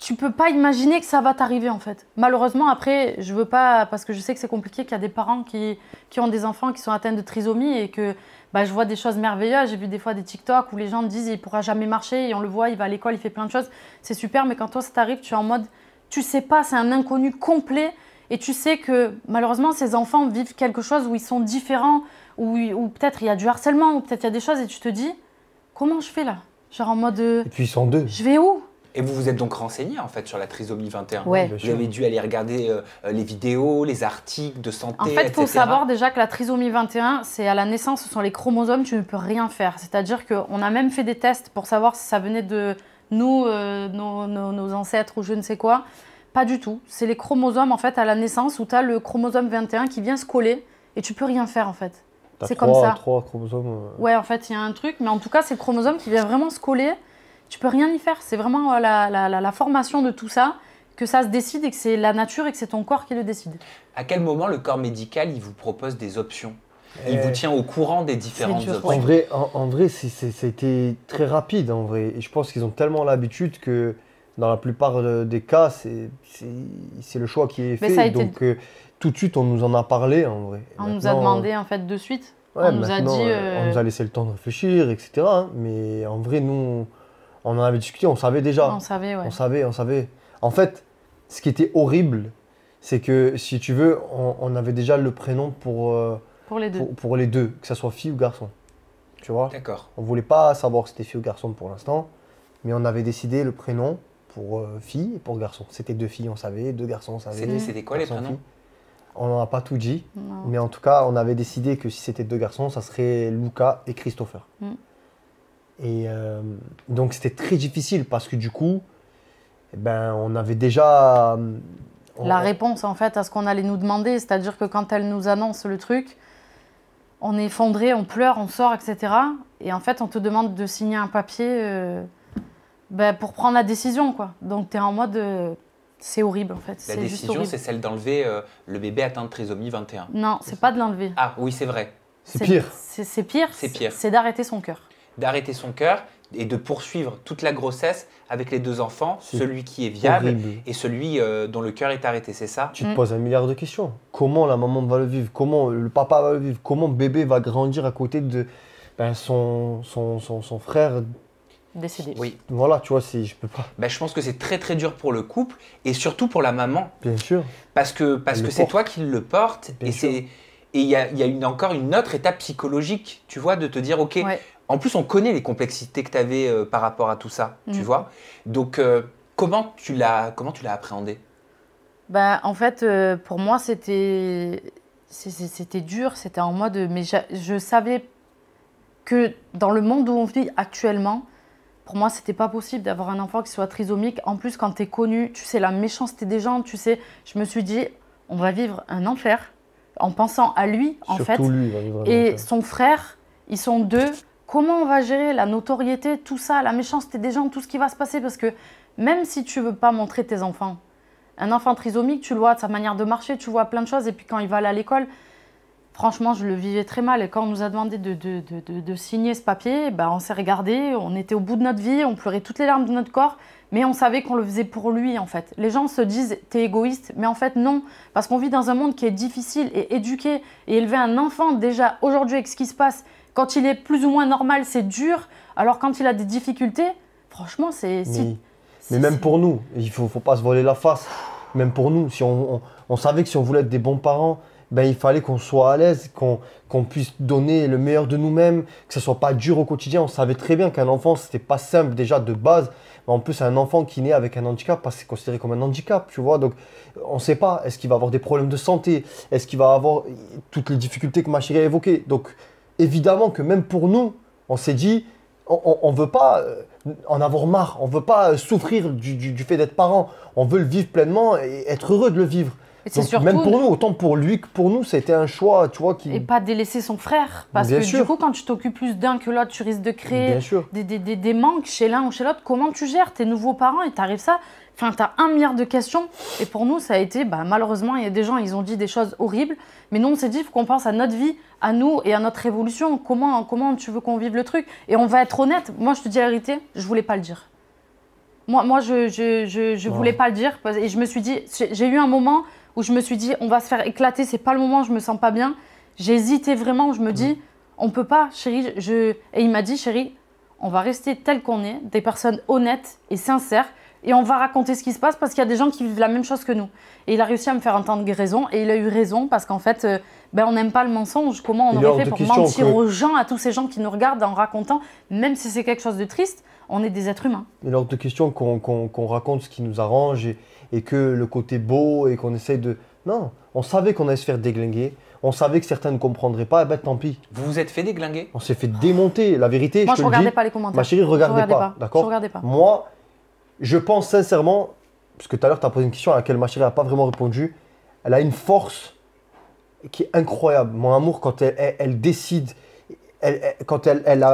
tu peux pas imaginer que ça va t'arriver en fait. Malheureusement, après, je veux pas, parce que je sais que c'est compliqué, qu'il y a des parents qui, qui ont des enfants qui sont atteints de trisomie et que bah, je vois des choses merveilleuses. J'ai vu des fois des TikTok où les gens disent il pourra jamais marcher et on le voit, il va à l'école, il fait plein de choses. C'est super, mais quand toi ça t'arrive, tu es en mode tu sais pas, c'est un inconnu complet et tu sais que malheureusement ces enfants vivent quelque chose où ils sont différents, où, peut-être il y a du harcèlement, ou peut-être il y a des choses et tu te dis comment je fais là Genre en mode. Euh, et puis sont deux. Je vais où et vous vous êtes donc renseigné en fait sur la trisomie 21. Ouais. Vous dû aller regarder euh, les vidéos, les articles de santé. En fait, il faut savoir déjà que la trisomie 21, c'est à la naissance, ce sont les chromosomes, tu ne peux rien faire. C'est-à-dire qu'on a même fait des tests pour savoir si ça venait de nous, euh, nos, nos, ancêtres ou je ne sais quoi. Pas du tout. C'est les chromosomes en fait à la naissance où tu as le chromosome 21 qui vient se coller et tu peux rien faire en fait. C'est comme ça. trois chromosomes. Euh. Ouais, en fait, il y a un truc, mais en tout cas, c'est le chromosome qui vient vraiment se coller. Tu peux rien y faire. C'est vraiment euh, la, la, la, la, formation de tout ça, que ça se décide et que c'est la nature et que c'est ton corps qui le décide. À quel moment le corps médical, il vous propose des options il eh. vous tient au courant des différentes options. En vrai, en, c'était très rapide. En vrai. Et je pense qu'ils ont tellement l'habitude que dans la plupart euh, des cas, c'est le choix qui est fait. Ça a Donc, tout de suite, on nous en a parlé en vrai. On nous a demandé en fait de suite. on nous a dit. Euh, on nous a euh, laissé le temps de réfléchir, etc. Hein. Mais en vrai, nous, on en avait discuté, on savait déjà. On savait, On savait, on savait. En fait, ce qui était horrible, c'est que si tu veux, on, avait déjà le prénom pour, euh, les deux. que ce soit fille ou garçon. Tu vois D'accord. On voulait pas savoir que c'était fille ou garçon pour l'instant, mais on avait décidé le prénom pour fille et pour garçon. C'était deux filles, on savait, deux garçons, on savait. C'était quoi les prénoms on n'en a pas tout dit, mais en tout cas, on avait décidé que si c'était deux garçons, ça serait Luca et Christopher. Mm. Et euh, donc c'était très difficile parce que du coup, eh ben, on avait déjà... Euh, la réponse en fait à ce qu'on allait nous demander, c'est-à-dire que quand elle nous annonce le truc, on est effondré, on pleure, on sort, etc. Et en fait, on te demande de signer un papier euh, ben, pour prendre la décision. quoi. Donc tu es en mode... C'est horrible en fait. La décision, c'est celle d'enlever euh, le bébé atteint de trisomie 21. Non, c'est pas de l'enlever. Ah oui, c'est vrai. C'est pire. C'est pire. C'est pire. C'est d'arrêter son cœur. D'arrêter son cœur et de poursuivre toute la grossesse avec les deux enfants, celui qui est viable et celui euh, dont le cœur est arrêté, c'est ça Tu te mm. poses un milliard de questions. Comment la maman va le vivre Comment le papa va le vivre Comment bébé va grandir à côté de ben, son, son, son frère décédé. Oui. Voilà, tu vois, si je peux pas. Ben, je pense que c'est très très dur pour le couple et surtout pour la maman. Bien sûr. Parce que parce que c'est toi qui le portes et c'est et il y a, y a une, encore une autre étape psychologique, tu vois, de te dire ok. En plus, on connaît les complexités que tu avais euh, par rapport à tout ça, tu mm. vois. Donc euh, comment tu l'as comment tu l'as appréhendé Ben en fait, euh, pour moi, c'était c'était dur, c'était en mode mais je savais que dans le monde où on vit actuellement, pour moi, c'était pas possible d'avoir un enfant qui soit trisomique. En plus, quand tu es connu, tu sais la méchanceté des gens, tu sais. Je me suis dit, on va vivre un enfer en pensant à lui, en fait. et son frère, ils sont deux. Comment on va gérer la notoriété, tout ça, la méchanceté des gens, tout ce qui va se passer Parce que même si tu veux pas montrer tes enfants, un enfant trisomique, tu le vois, de sa manière de marcher, tu vois plein de choses. Et puis quand il va aller à l'école, franchement, je le vivais très mal. Et quand on nous a demandé de, signer ce papier, bah, on s'est regardé, on était au bout de notre vie, on pleurait toutes les larmes de notre corps, mais on savait qu'on le faisait pour lui, en fait. Les gens se disent, t'es égoïste, mais en fait, non. Parce qu'on vit dans un monde qui est difficile et éduqué. Et élever un enfant, déjà, aujourd'hui, avec ce qui se passe, quand il est plus ou moins normal, c'est dur. Alors quand il a des difficultés, franchement, c'est... Oui. Mais même pour nous, il ne faut, pas se voler la face. Même pour nous, si on savait que si on voulait être des bons parents, ben, il fallait qu'on soit à l'aise, qu'on puisse donner le meilleur de nous-mêmes, que ce ne soit pas dur au quotidien. On savait très bien qu'un enfant, n'était pas simple déjà de base. en plus, un enfant qui naît avec un handicap, parce c'est considéré comme un handicap, tu vois. Donc, on ne sait pas, est-ce qu'il va avoir des problèmes de santé Est-ce qu'il va avoir toutes les difficultés que ma chérie a évoquées Donc, évidemment que même pour nous, on s'est dit, on ne veut pas euh, en avoir marre, on ne veut pas euh, souffrir du fait d'être parent, on veut le vivre pleinement et être heureux de le vivre. Donc, même pour nous, autant pour lui que pour nous, c'était un choix, tu vois. Qui... Et pas délaisser son frère. Parce que du coup, quand tu t'occupes plus d'un que l'autre, tu risques de créer des, des, des, des, manques chez l'un ou chez l'autre. Comment tu gères tes nouveaux parents et t'arrives ça Enfin, t'as un milliard de questions. Et pour nous, ça a été, bah, malheureusement, il y a des gens, ils ont dit des choses horribles. Mais nous, on s'est dit, il faut qu'on pense à notre vie, à nous et à notre évolution. Comment, comment tu veux qu'on vive le truc Et on va être honnête. Moi, je te dis la vérité, je voulais pas le dire. Moi, moi je je, je voulais pas le dire. Et je me suis dit, j'ai eu un moment où je me suis dit, on va se faire éclater, c'est pas le moment, je me sens pas bien. J'ai hésité vraiment, je me dis, mhm. on peut pas, chérie. Je... Et il m'a dit, chérie, on va rester tel qu'on est, des personnes honnêtes et sincères, et on va raconter ce qui se passe parce qu'il y a des gens qui vivent la même chose que nous. Et il a réussi à me faire entendre raison, et il a eu raison parce qu'en fait, euh, ben, on n'aime pas le mensonge. Comment on aurait fait pour mentir aux gens, à tous ces gens qui nous regardent en racontant, même si c'est quelque chose de triste, on est des êtres humains. Et l'ordre de question qu'on raconte ce qui nous arrange et que le côté beau et qu'on essaye de. Non, on savait qu'on allait se faire déglinguer. On savait que certains ne comprendraient pas, et eh ben tant pis. Vous vous êtes fait déglinguer On s'est fait démonter. La vérité, je, te regardais pas les commentaires. Ma chérie, regardez pas. Moi, je pense sincèrement, parce que tout à l'heure, tu as posé une question à laquelle ma chérie n'a pas vraiment répondu. Elle a une force qui est incroyable. Mon amour, quand elle, décide, quand a, elle,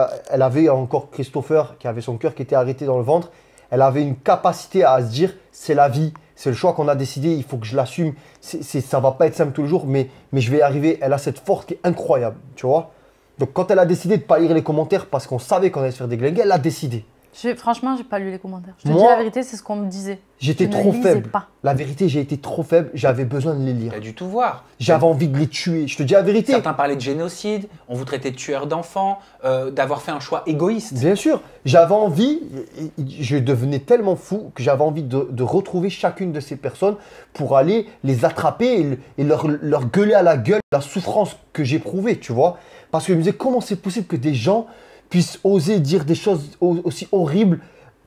avait encore Christopher, qui avait son cœur qui était arrêté dans le ventre, elle avait une capacité à se dire c'est la vie, c'est le choix qu'on a décidé, il faut que je l'assume. C'est, ne ça va pas être simple tous les jours, mais, mais je vais y arriver. Elle a cette force qui est incroyable, tu vois. Donc quand elle a décidé de pas lire les commentaires parce qu'on savait qu'on allait se faire déglinguer, elle a décidé. Franchement, j'ai pas lu les commentaires. Je te dis la vérité, c'est ce qu'on me disait. J'étais trop faible. La vérité, j'ai été trop faible. J'avais besoin de les lire. T'as du tout voir. J'avais envie de les tuer. Je te dis la vérité. Certains parlaient de génocide. On vous traitait de tueur d'enfants, euh, d'avoir fait un choix égoïste. Bien sûr. J'avais envie. Je devenais tellement fou que j'avais envie de, retrouver chacune de ces personnes pour aller les attraper et, leur, leur gueuler à la gueule la souffrance que j'éprouvais, tu vois. Parce que je me disais comment c'est possible que des gens puissent oser dire des choses aussi horribles.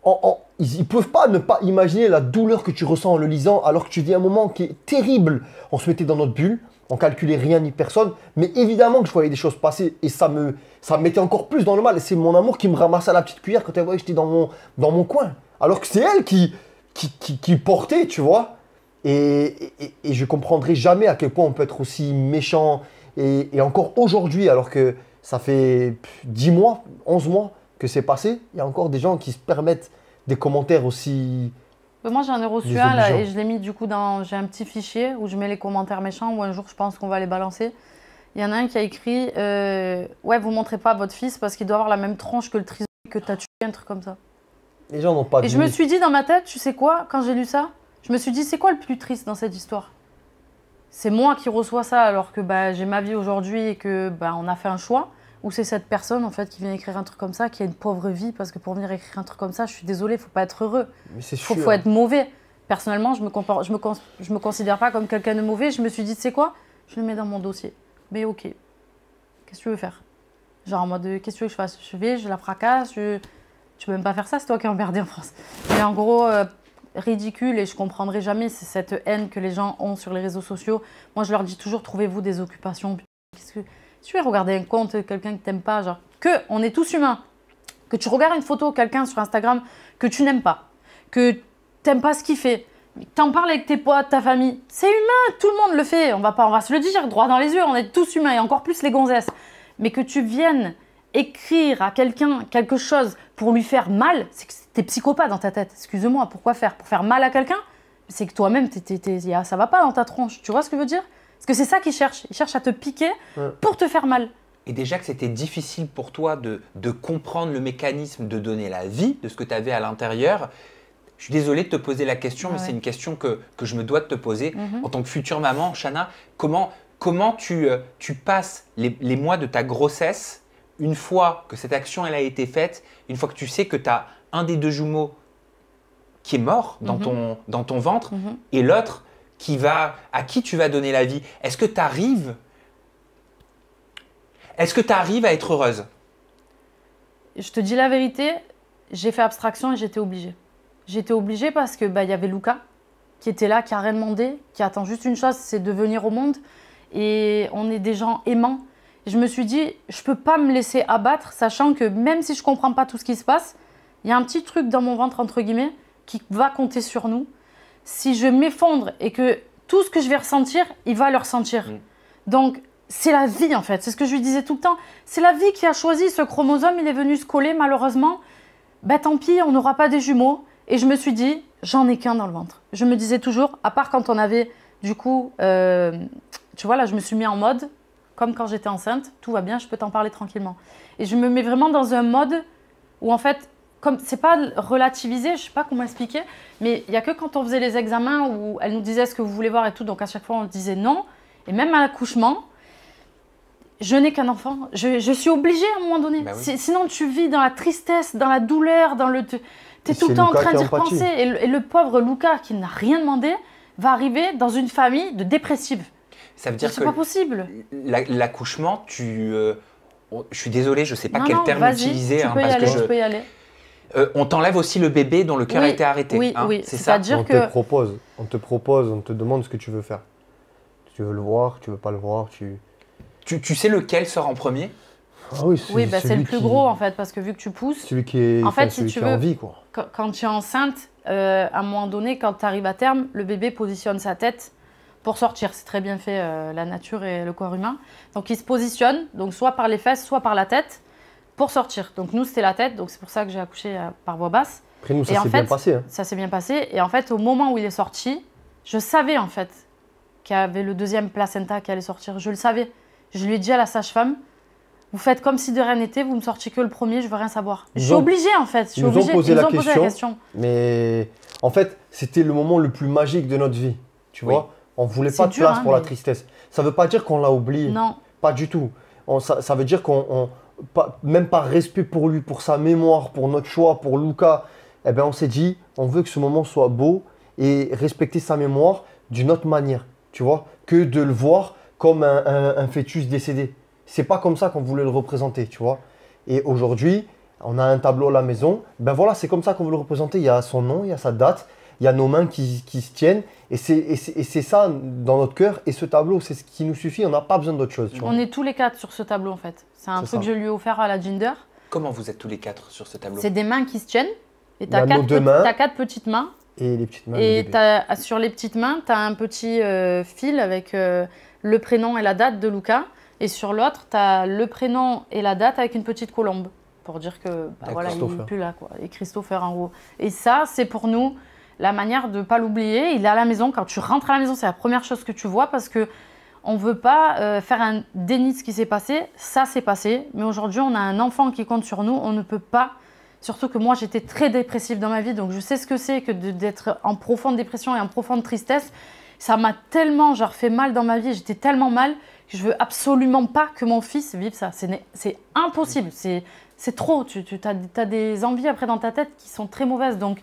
En, ils ne peuvent pas ne pas imaginer la douleur que tu ressens en le lisant alors que tu vis un moment qui est terrible. On se mettait dans notre bulle, on calculait rien ni personne, mais évidemment que je voyais des choses passer et ça me, ça mettait encore plus dans le mal. c'est mon amour qui me ramassa la petite cuillère quand elle voyait que j'étais dans mon, dans mon coin. Alors que c'est elle qui qui, qui, portait, tu vois. Et, et, je comprendrai jamais à quel point on peut être aussi méchant. et encore aujourd'hui, alors que ça fait 10 mois, 11 mois que c'est passé. Il y a encore des gens qui se permettent des commentaires aussi. Bah, moi, j'ai ai reçu un là, et je l'ai mis du coup dans. J'ai un petit fichier où je mets les commentaires méchants où un jour je pense qu'on va les balancer. Il y en a un qui a écrit euh, Ouais, vous montrez pas votre fils parce qu'il doit avoir la même tronche que le trison que t'as tué, un truc comme ça. Les gens n'ont pas Et je me suis dit dans ma tête, tu sais quoi, quand j'ai lu ça, je me suis dit C'est quoi le plus triste dans cette histoire c'est moi qui reçois ça alors que bah, j'ai ma vie aujourd'hui et que bah, on a fait un choix ou c'est cette personne en fait qui vient écrire un truc comme ça qui a une pauvre vie parce que pour venir écrire un truc comme ça je suis désolée faut pas être heureux mais faut, être mauvais personnellement je me je me je me considère pas comme quelqu'un de mauvais je me suis dit c'est quoi je le mets dans mon dossier mais ok qu'est-ce que tu veux faire genre en mode euh, qu'est-ce que tu veux que je fasse je vais je la fracasse je tu peux même pas faire ça c'est toi qui es emmerdé en France mais en gros euh, ridicule et je comprendrai jamais cette haine que les gens ont sur les réseaux sociaux. Moi, je leur dis toujours, trouvez-vous des occupations. Qu'est-ce que tu es regarder un compte, de quelqu'un que t'aimes pas, genre que on est tous humains. Que tu regardes une photo de quelqu'un sur Instagram que tu n'aimes pas, que tu t'aimes pas ce qu'il fait, t'en parles avec tes potes, ta famille, c'est humain, tout le monde le fait. On va pas, on va se le dire droit dans les yeux, on est tous humains et encore plus les gonzesses. Mais que tu viennes écrire à quelqu'un quelque chose pour lui faire mal, c'est que t'es psychopathe dans ta tête. Excuse-moi, pourquoi faire Pour faire mal à quelqu'un C'est que toi-même, ça va pas dans ta tronche. Tu vois ce que je veux dire Parce que c'est ça qu'il cherche. Il cherche à te piquer pour te faire mal. Et déjà que c'était difficile pour toi de, comprendre le mécanisme de donner la vie de ce que tu avais à l'intérieur, je suis désolé de te poser la question, mais ah c'est une question que, je me dois de te poser. Mhm. En tant que future maman, Shana, comment, comment tu, euh, passes les mois de ta grossesse une fois que cette action elle a été faite, une fois que tu sais que tu as un des deux jumeaux qui est mort dans, mhm. ton, ventre mhm. et l'autre qui va à qui tu vas donner la vie, est-ce que tu arrives Est-ce que tu arrives à être heureuse Je te dis la vérité, j'ai fait abstraction et j'étais obligée. J'étais obligée parce que bah y avait Luca qui était là, qui a rien demandé, qui attend juste une chose, c'est de venir au monde et on est des gens aimants je me suis dit, je peux pas me laisser abattre, sachant que même si je comprends pas tout ce qui se passe, il y a un petit truc dans mon ventre, entre guillemets, qui va compter sur nous. Si je m'effondre et que tout ce que je vais ressentir, il va le ressentir. Mm. Donc, c'est la vie, en fait. C'est ce que je lui disais tout le temps. C'est la vie qui a choisi ce chromosome. Il est venu se coller, malheureusement. Ben, tant pis, on n'aura pas des jumeaux. Et je me suis dit, j'en ai qu'un dans le ventre. Je me disais toujours, à part quand on avait, du coup, euh, tu vois, là, je me suis mis en mode comme quand j'étais enceinte, tout va bien, je peux t'en parler tranquillement. Et je me mets vraiment dans un mode où en fait, comme c'est pas relativisé, je sais pas comment expliquer, mais il y a que quand on faisait les examens où elle nous disait ce que vous voulez voir et tout, donc à chaque fois on disait non, et même à l'accouchement, je n'ai qu'un enfant, je, suis obligée à un moment donné. Bah sinon tu vis dans la tristesse, dans la douleur, dans le, t'es tout le temps en train d'y repenser. Et, le pauvre Luca qui n'a rien demandé va arriver dans une famille de dépressives. Ça veut dire que. C'est pas possible. L'accouchement, tu. Euh, je suis désolé, je sais pas quel terme utiliser. Tu hein, peux y aller, tu peux y aller. on t'enlève aussi le bébé dont le cœur a été arrêté. Oui, hein, oui. C'est ça. Dire on que... te propose, on te propose, on te demande ce que tu veux faire. Tu veux le voir, tu veux pas le voir, tu. Tu, tu sais lequel sort en premier ah oui, c'est oui, bah le plus gros en fait, parce que vu que tu pousses. Celui qui est en, fait, si tu veux, en Quand, tu es enceinte, euh, à un moment donné, quand tu arrives à terme, le bébé positionne sa tête pour sortir. C'est très bien fait, euh, la nature et le corps humain. Donc il se positionne, donc soit par les fesses, soit par la tête, pour sortir. Donc nous, c'était la tête, donc c'est pour ça que j'ai accouché euh, par voix basse. Après nous, ça s'est bien passé. Hein. Ça s'est bien passé. Et en fait, au moment où il est sorti, je savais en fait qu'il y avait le deuxième placenta qui allait sortir. Je le savais. Je lui ai dit à la sage-femme, vous faites comme si de rien n'était, vous me sortiez que le premier, je veux rien savoir. J'ai obligé, en fait. Je ils ont, posé, la question, Mais en fait, c'était le moment le plus magique de notre vie. Tu vois on voulait pas de place hein, pour la tristesse. Ça veut pas dire qu'on l'a oublié. Non. Pas du tout. ça, veut dire qu'on, même par respect pour lui, pour sa mémoire, pour notre choix, pour Luca, eh ben on s'est dit, on veut que ce moment soit beau et respecter sa mémoire d'une autre manière, tu vois, que de le voir comme un, fœtus décédé. C'est pas comme ça qu'on voulait le représenter, tu vois. Et aujourd'hui, on a un tableau à la maison, ben voilà, c'est comme ça qu'on veut le représenter. Il y a son nom, il y a sa date, il y a nos mains qui, se tiennent. Et c'est ça dans notre cœur. Et ce tableau, c'est ce qui nous suffit. On n'a pas besoin d'autre chose. On est tous les quatre sur ce tableau, en fait. C'est un truc que je lui ai offert à la Ginder. Comment vous êtes tous les quatre sur ce tableau C'est des mains qui se tiennent. Et tu as, quatre petites mains. Et les petites mains. Et as, ah, sur les petites mains, tu as un petit euh, fil avec euh, le prénom et la date de Lucas. Et sur l'autre, tu as le prénom et la date avec une petite colombe. Pour dire que bah, voilà, il n'est plus là. Quoi. Et Christopher en haut. Et ça, c'est pour nous la manière de ne pas l'oublier, il est à la maison. Quand tu rentres à la maison, c'est la première chose que tu vois parce que on ne veut pas euh, faire un déni de ce qui s'est passé. Ça s'est passé. Mais aujourd'hui, on a un enfant qui compte sur nous. On ne peut pas. Surtout que moi, j'étais très dépressive dans ma vie. Donc, je sais ce que c'est que d'être en profonde dépression et en profonde tristesse. Ça m'a tellement fait mal dans ma vie. J'étais tellement mal que je veux absolument pas que mon fils vive ça. C'est impossible. C'est trop. Tu, tu as, des envies après dans ta tête qui sont très mauvaises. Donc,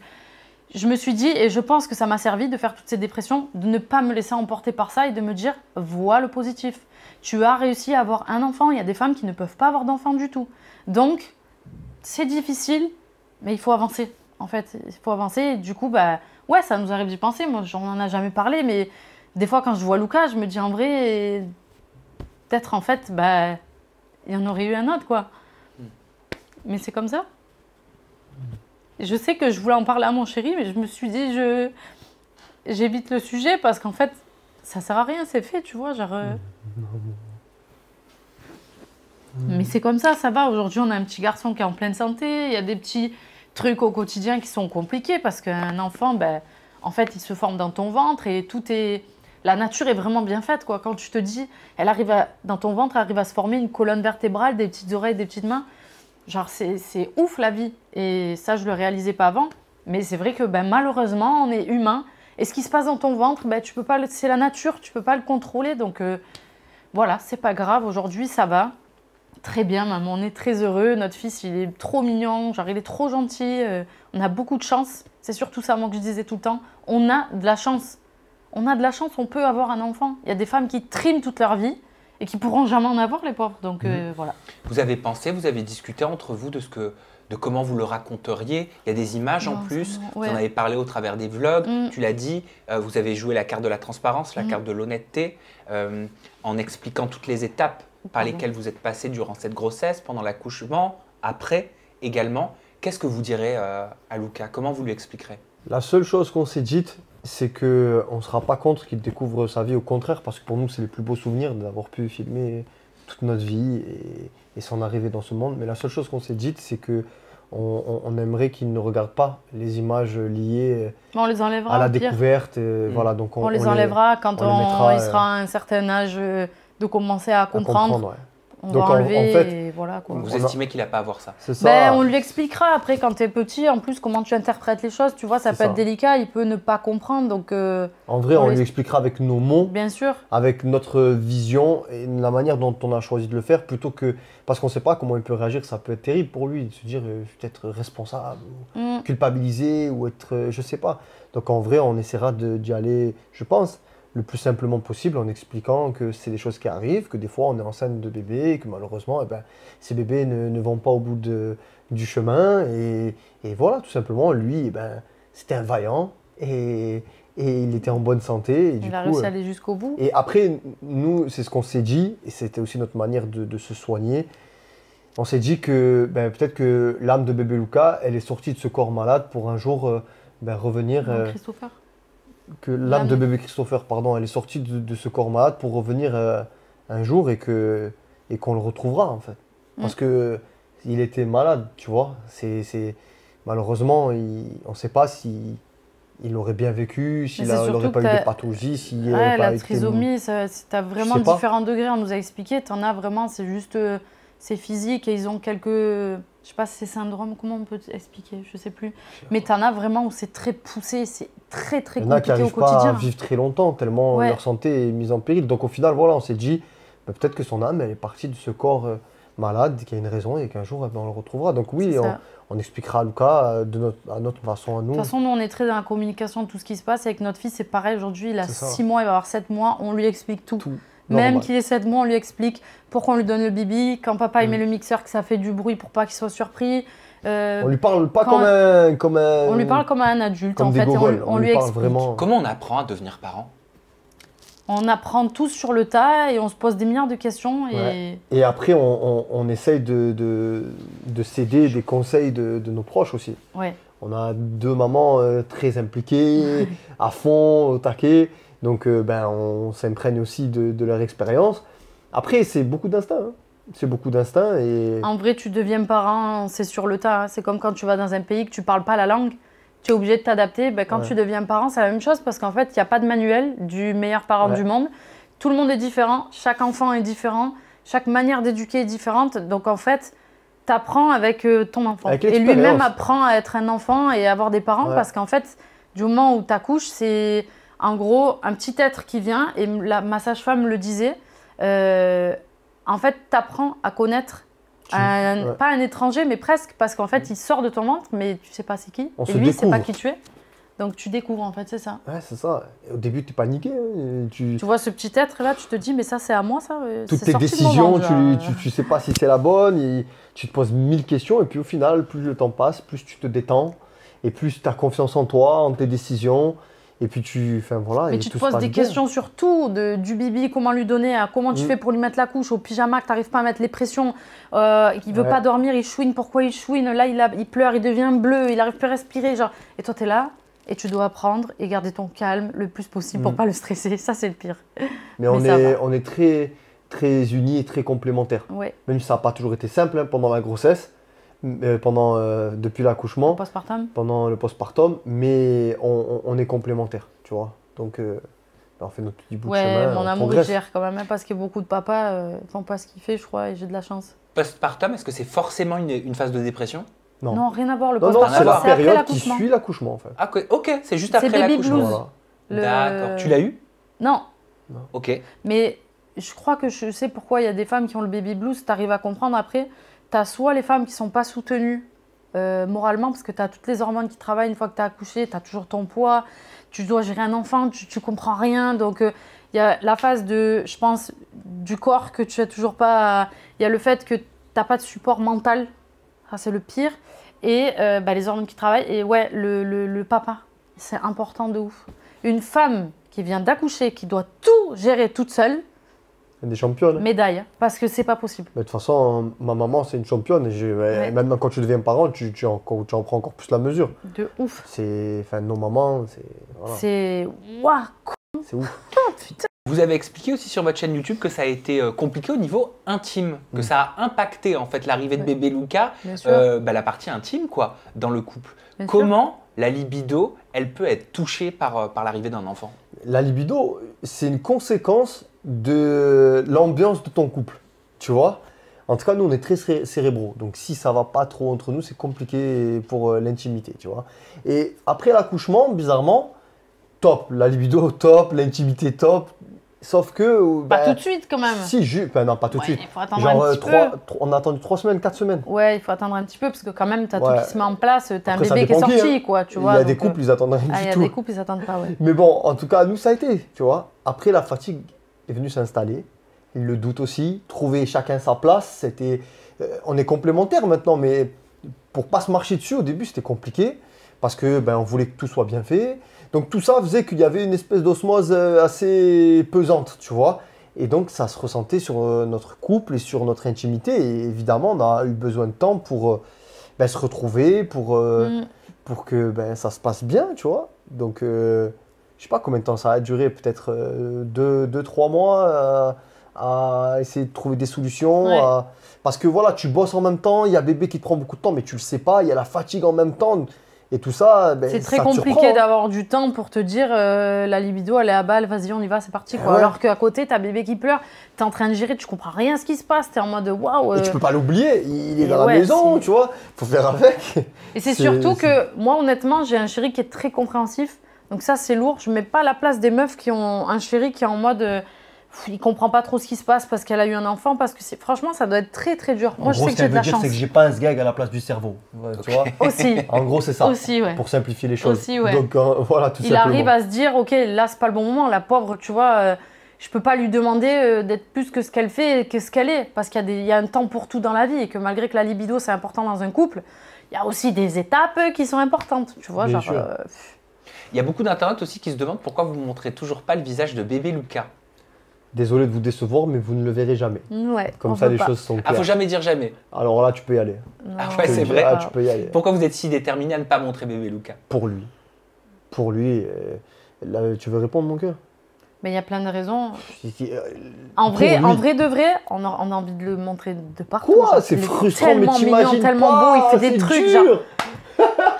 je me suis dit, et je pense que ça m'a servi de faire toutes ces dépressions, de ne pas me laisser emporter par ça et de me dire, vois le positif. Tu as réussi à avoir un enfant, il y a des femmes qui ne peuvent pas avoir d'enfant du tout. Donc, c'est difficile, mais il faut avancer. En fait, il faut avancer. du coup, bah, ouais, ça nous arrive d'y penser. Moi, j'en en a jamais parlé, mais des fois, quand je vois Lucas, je me dis en vrai, peut-être en fait, bah, il y en aurait eu un autre, quoi. Mm. Mais c'est comme ça. Je sais que je voulais en parler à mon chéri, mais je me suis dit, je j'évite le sujet parce qu'en fait, ça sert à rien, c'est fait, tu vois. Genre, euh. Mais c'est comme ça, ça va. Aujourd'hui, on a un petit garçon qui est en pleine santé. Il y a des petits trucs au quotidien qui sont compliqués parce qu'un enfant, ben, en fait, il se forme dans ton ventre et tout est. La nature est vraiment bien faite, quoi. Quand tu te dis, elle arrive dans ton ventre, arrive à se former une colonne vertébrale, des petites oreilles, des petites mains. Genre, c'est ouf la vie. Et ça, je le réalisais pas avant. Mais c'est vrai que ben, malheureusement, on est humain. Et ce qui se passe dans ton ventre, ben, tu peux pas c'est la nature, tu peux pas le contrôler. Donc euh, voilà, c'est pas grave. Aujourd'hui, ça va. Très bien, maman, on est très heureux. Notre fils, il est trop mignon. Genre, il est trop gentil. Euh, on a beaucoup de chance. C'est surtout ça, moi, que je disais tout le temps. On a de la chance. On a de la chance, on peut avoir un enfant. Il y a des femmes qui triment toute leur vie et qui pourront jamais en avoir, les pauvres. Donc euh, mhm. voilà. Vous avez pensé, vous avez discuté entre vous de ce que de comment vous le raconteriez. Il y a des images en plus, vous en avez parlé au travers des vlogs, mm. tu l'as dit, euh, vous avez joué la carte de la transparence, la mm. carte de l'honnêteté, euh, en expliquant toutes les étapes par lesquelles vous êtes passé durant cette grossesse, pendant l'accouchement, après également. Qu'est-ce que vous direz à Lucas Comment vous lui expliquerez La seule chose qu'on s'est dite, c'est que on sera pas contre qu'il découvre sa vie au contraire parce que pour nous c'est le plus beau souvenir d'avoir pu filmer toute notre vie et, et s'en arriver dans ce monde mais la seule chose qu'on s'est dite c'est que on, aimerait qu'il ne regarde pas les images liées on les enlèvera, à la découverte euh, mm. voilà donc on, les enlèvera quand on, il euh, sera à un certain âge euh, de commencer à comprendre, donc fait, voilà Vous estimez qu'il n'a pas à voir ben, ça on lui expliquera après quand tu es petit, en plus comment tu interprètes les choses, tu vois, ça peut être délicat, il peut ne pas comprendre. Donc, euh, en vrai, on, lui expliquera avec nos mots, bien sûr, avec notre vision et la manière dont on a choisi de le faire, plutôt que parce qu'on ne sait pas comment il peut réagir, ça peut être terrible pour lui de se dire peut-être responsable, mm. culpabilisé ou être, je euh, je sais pas. Donc en vrai, on essaiera d'y aller, je pense le plus simplement possible en expliquant que c'est des choses qui arrivent, que des fois on est enceinte de bébés et que malheureusement eh ben, ces bébés ne, vont pas au bout de, du chemin. Et, voilà, tout simplement, lui, eh ben, c'était un vaillant et, il était en bonne santé. Et il a réussi à euh, aller jusqu'au bout. Et après, nous, c'est ce qu'on s'est dit et c'était aussi notre manière de, se soigner. On s'est dit que ben, peut-être que l'âme de bébé Luca, elle est sortie de ce corps malade pour un jour euh, ben, revenir que l'âme de bébé Christopher, pardon, elle est sortie de, ce corps malade pour revenir euh, un jour et que et qu'on le retrouvera en fait. Mm. Parce qu'il que il était malade, tu vois. C'est malheureusement, on ne sait pas si il aurait bien vécu, s'il n'aurait pas eu de pathologie, s'il pas la trisomie, tu as vraiment différents degrés. On nous a expliqué, tu en as vraiment, c'est juste, euh, c'est physique et ils ont quelques je sais pas, ces syndromes, comment on peut expliquer Je sais plus. Mais tu en as vraiment où c'est très poussé, c'est très très compliqué au quotidien. Il y vivre très longtemps, tellement leur santé est mise en péril. Donc au final, voilà, on s'est dit, bah, peut-être que son âme, est partie de ce corps euh, malade, qui a une raison et qu'un jour, eh ben, on le retrouvera. Donc oui, on, expliquera à Lucas euh, de notre, à notre façon à nous. De toute façon, nous, on est très dans la communication de tout ce qui se passe. Avec notre fils, c'est pareil. Aujourd'hui, il a 6 mois, il va avoir 7 mois. On lui explique tout. tout. Même qu'il ait 7 mois, on lui explique pourquoi on lui donne le bibi, quand papa il mm. met le mixeur, que ça fait du bruit pour pas qu'il soit surpris. Euh, on lui parle pas comme un, comme On lui parle comme un adulte en fait. On, lui, explique. Vraiment... Comment on apprend à devenir parent On apprend tous sur le tas et on se pose des milliards de questions. Et, après, on, on essaye de, céder de des conseils de, nos proches aussi. On a deux mamans euh, très impliquées, (laughs) à fond, au taquet. Donc euh, ben, on s'imprègne aussi de, leur expérience. Après, c'est beaucoup d'instinct. Hein. C'est beaucoup d'instinct. En vrai, tu deviens parent, c'est sur le tas. Hein. C'est comme quand tu vas dans un pays que tu parles pas la langue, tu es obligé de t'adapter. Ben, quand tu deviens parent, c'est la même chose parce qu'en fait, il n'y a pas de manuel du meilleur parent du monde. Tout le monde est différent, chaque enfant est différent, chaque manière d'éduquer est différente. Donc en fait, tu apprends avec euh, ton enfant. et lui-même apprend à être un enfant et avoir des parents parce qu'en fait, du moment où tu accouches, c'est en gros, un petit être qui vient, et la, ma femme le disait, euh, en fait, t'apprends à connaître pas un étranger, mais presque, parce qu'en fait, mm. il sort de ton ventre, mais tu sais pas c'est qui. et lui, C'est pas qui tu es. Donc tu découvres, en fait, c'est ça. Ouais, c'est ça. Au début, hein, tu es paniqué. tu... vois ce petit être-là, tu te dis, mais ça, c'est à moi, ça. Euh, Toutes tes décisions, tu, euh. tu, sais pas si c'est la bonne, tu te poses mille questions, et puis au final, plus le temps passe, plus tu te détends, et plus tu as confiance en toi, en tes décisions, et puis tu. Enfin voilà. tu te poses des questions sur tout, de, du bibi, comment lui donner, hein, comment tu mm. fais pour lui mettre la couche, au pyjama, que tu n'arrives pas à mettre les pressions, euh, qu'il veut pas dormir, il chouine, pourquoi il chouine, là il, il pleure, il devient bleu, il n'arrive plus à respirer. Genre. Et toi tu es là, et tu dois apprendre et garder ton calme le plus possible pour ne mm. pas le stresser. Ça, c'est le pire. Mais, on, est, très, très unis et très complémentaires. Même si ça n'a pas toujours été simple hein, pendant la grossesse, euh, pendant, euh, depuis l'accouchement. Postpartum Pendant le postpartum, mais on, est complémentaires, tu vois. Donc, euh, bah, on fait notre petit bout de chemin. mon amour, gère quand même, hein, parce que beaucoup de papas font pas ce qu'il fait, je crois, et j'ai de la chance. Postpartum, est-ce que c'est forcément une, phase de dépression non. rien à voir. Le non, c'est la période qui suit l'accouchement, en fait. Ah, ok, c'est juste après l'accouchement. Le... D'accord. Tu l'as eu non. non. Ok. Mais je crois que je sais pourquoi il y a des femmes qui ont le baby blues, tu arrives à comprendre après. T'as soit les femmes qui sont pas soutenues euh, moralement, parce que tu as toutes les hormones qui travaillent une fois que tu as accouché, tu as toujours ton poids, tu dois gérer un enfant, tu, comprends rien. Donc, euh, il y a la phase de, je pense, du corps que tu as toujours pas. Il y a le fait que t'as pas de support mental, c'est le pire, et euh, bah, les hormones qui travaillent, et ouais, le, le papa, c'est important de ouf. Une femme qui vient d'accoucher, qui doit tout gérer toute seule, des championnes. Médaille, parce que c'est pas possible. de toute façon, ma maman, c'est une championne. Et, maintenant, quand tu deviens parent, tu, tu, en, tu, en, prends encore plus la mesure. De ouf. C'est, enfin, nos mamans, c'est. C'est. C'est ouf. (laughs) Oh, putain. Vous avez expliqué aussi sur votre chaîne YouTube que ça a été euh, compliqué au niveau intime, que mm. ça a impacté en fait l'arrivée de bébé Luca, euh, bah, la partie intime quoi, dans le couple. Comment la libido, elle peut être touchée par, euh, par l'arrivée d'un enfant La libido, c'est une conséquence de l'ambiance de ton couple, tu vois. En tout cas, nous, on est très cérébraux. Donc, si ça va pas trop entre nous, c'est compliqué pour euh, l'intimité, tu vois. Et après l'accouchement, bizarrement, top. La libido, top. L'intimité, top. Sauf que. Euh, pas bah, tout de suite, quand même. Si, ju bah, non, pas tout de suite. on a attendu 3 semaines, 4 semaines. Ouais, il faut attendre un petit peu, parce que quand même, tu as tout qui se met en place, t'as un bébé qui est sorti, hein. quoi, tu vois. Il y a des euh, couples, ils attendent rien ah, Il y a des couples, ils attendent pas, ouais. Mais bon, en tout cas, nous, ça a été, tu vois. Après, la fatigue, est venu s'installer. Le doute aussi, trouver chacun sa place, c'était, euh, on est complémentaires maintenant, mais pour pas se marcher dessus au début c'était compliqué parce que ben on voulait que tout soit bien fait. Donc tout ça faisait qu'il y avait une espèce d'osmose euh, assez pesante, tu vois. Et donc ça se ressentait sur euh, notre couple et sur notre intimité. Et évidemment, on a eu besoin de temps pour ben, se retrouver, pour, mm. pour que ben, ça se passe bien, tu vois. Donc je sais pas combien de temps ça a duré, peut-être 2-3 euh, mois euh, à essayer de trouver des solutions. Parce que voilà, tu bosses en même temps, il y a bébé qui te prend beaucoup de temps, mais tu le sais pas, il y a la fatigue en même temps. Et tout ça, ben, c'est très compliqué d'avoir du temps pour te dire euh, la libido, elle est à balle, vas-y, on y va, c'est parti. Eh Alors qu'à côté, as bébé qui pleure, tu es en train de gérer, tu comprends rien ce qui se passe, es en mode waouh. Et tu peux pas l'oublier, il est dans la maison, tu vois, faut faire avec. Et c'est surtout que moi, honnêtement, j'ai un chéri qui est très compréhensif. Donc ça, c'est lourd. Je mets pas la place des meufs qui ont un chéri qui est en mode. il euh, il comprend pas trop ce qui se passe parce qu'elle a eu un enfant, parce que franchement, ça doit être très très dur. En Moi, gros, je sais ce que j'ai de dire, c'est que j'ai pas un gag à la place du cerveau. (laughs) Aussi. En gros, c'est ça. Aussi, ouais. Pour simplifier les choses. Donc euh, voilà, tout Il arrive à se dire, ok, là, c'est pas le bon moment. La pauvre, tu vois, euh, je peux pas lui demander d'être plus que ce qu'elle fait et que ce qu'elle est, parce qu'il y, a un temps pour tout dans la vie et que malgré que la libido c'est important dans un couple, il y a aussi des étapes qui sont importantes, tu vois, genre. Il y a beaucoup d'internautes aussi qui se demandent pourquoi vous ne montrez toujours pas le visage de bébé Lucas. Désolé de vous décevoir, mais vous ne le verrez jamais. Comme ça, les choses sont claires. Ah, faut jamais dire jamais. Alors là, tu peux y aller. Ah ouais, c'est vrai. Ah, tu peux Pourquoi vous êtes si déterminé à ne pas montrer bébé Lucas Pour lui. Pour lui. Euh, là, tu veux répondre, mon cœur mais il y a plein de raisons. Euh, en vrai, en vrai de vrai, on a, envie de le montrer de partout. Quoi C'est frustrant, mais tu imagines Tellement beau, il fait des trucs. Genre,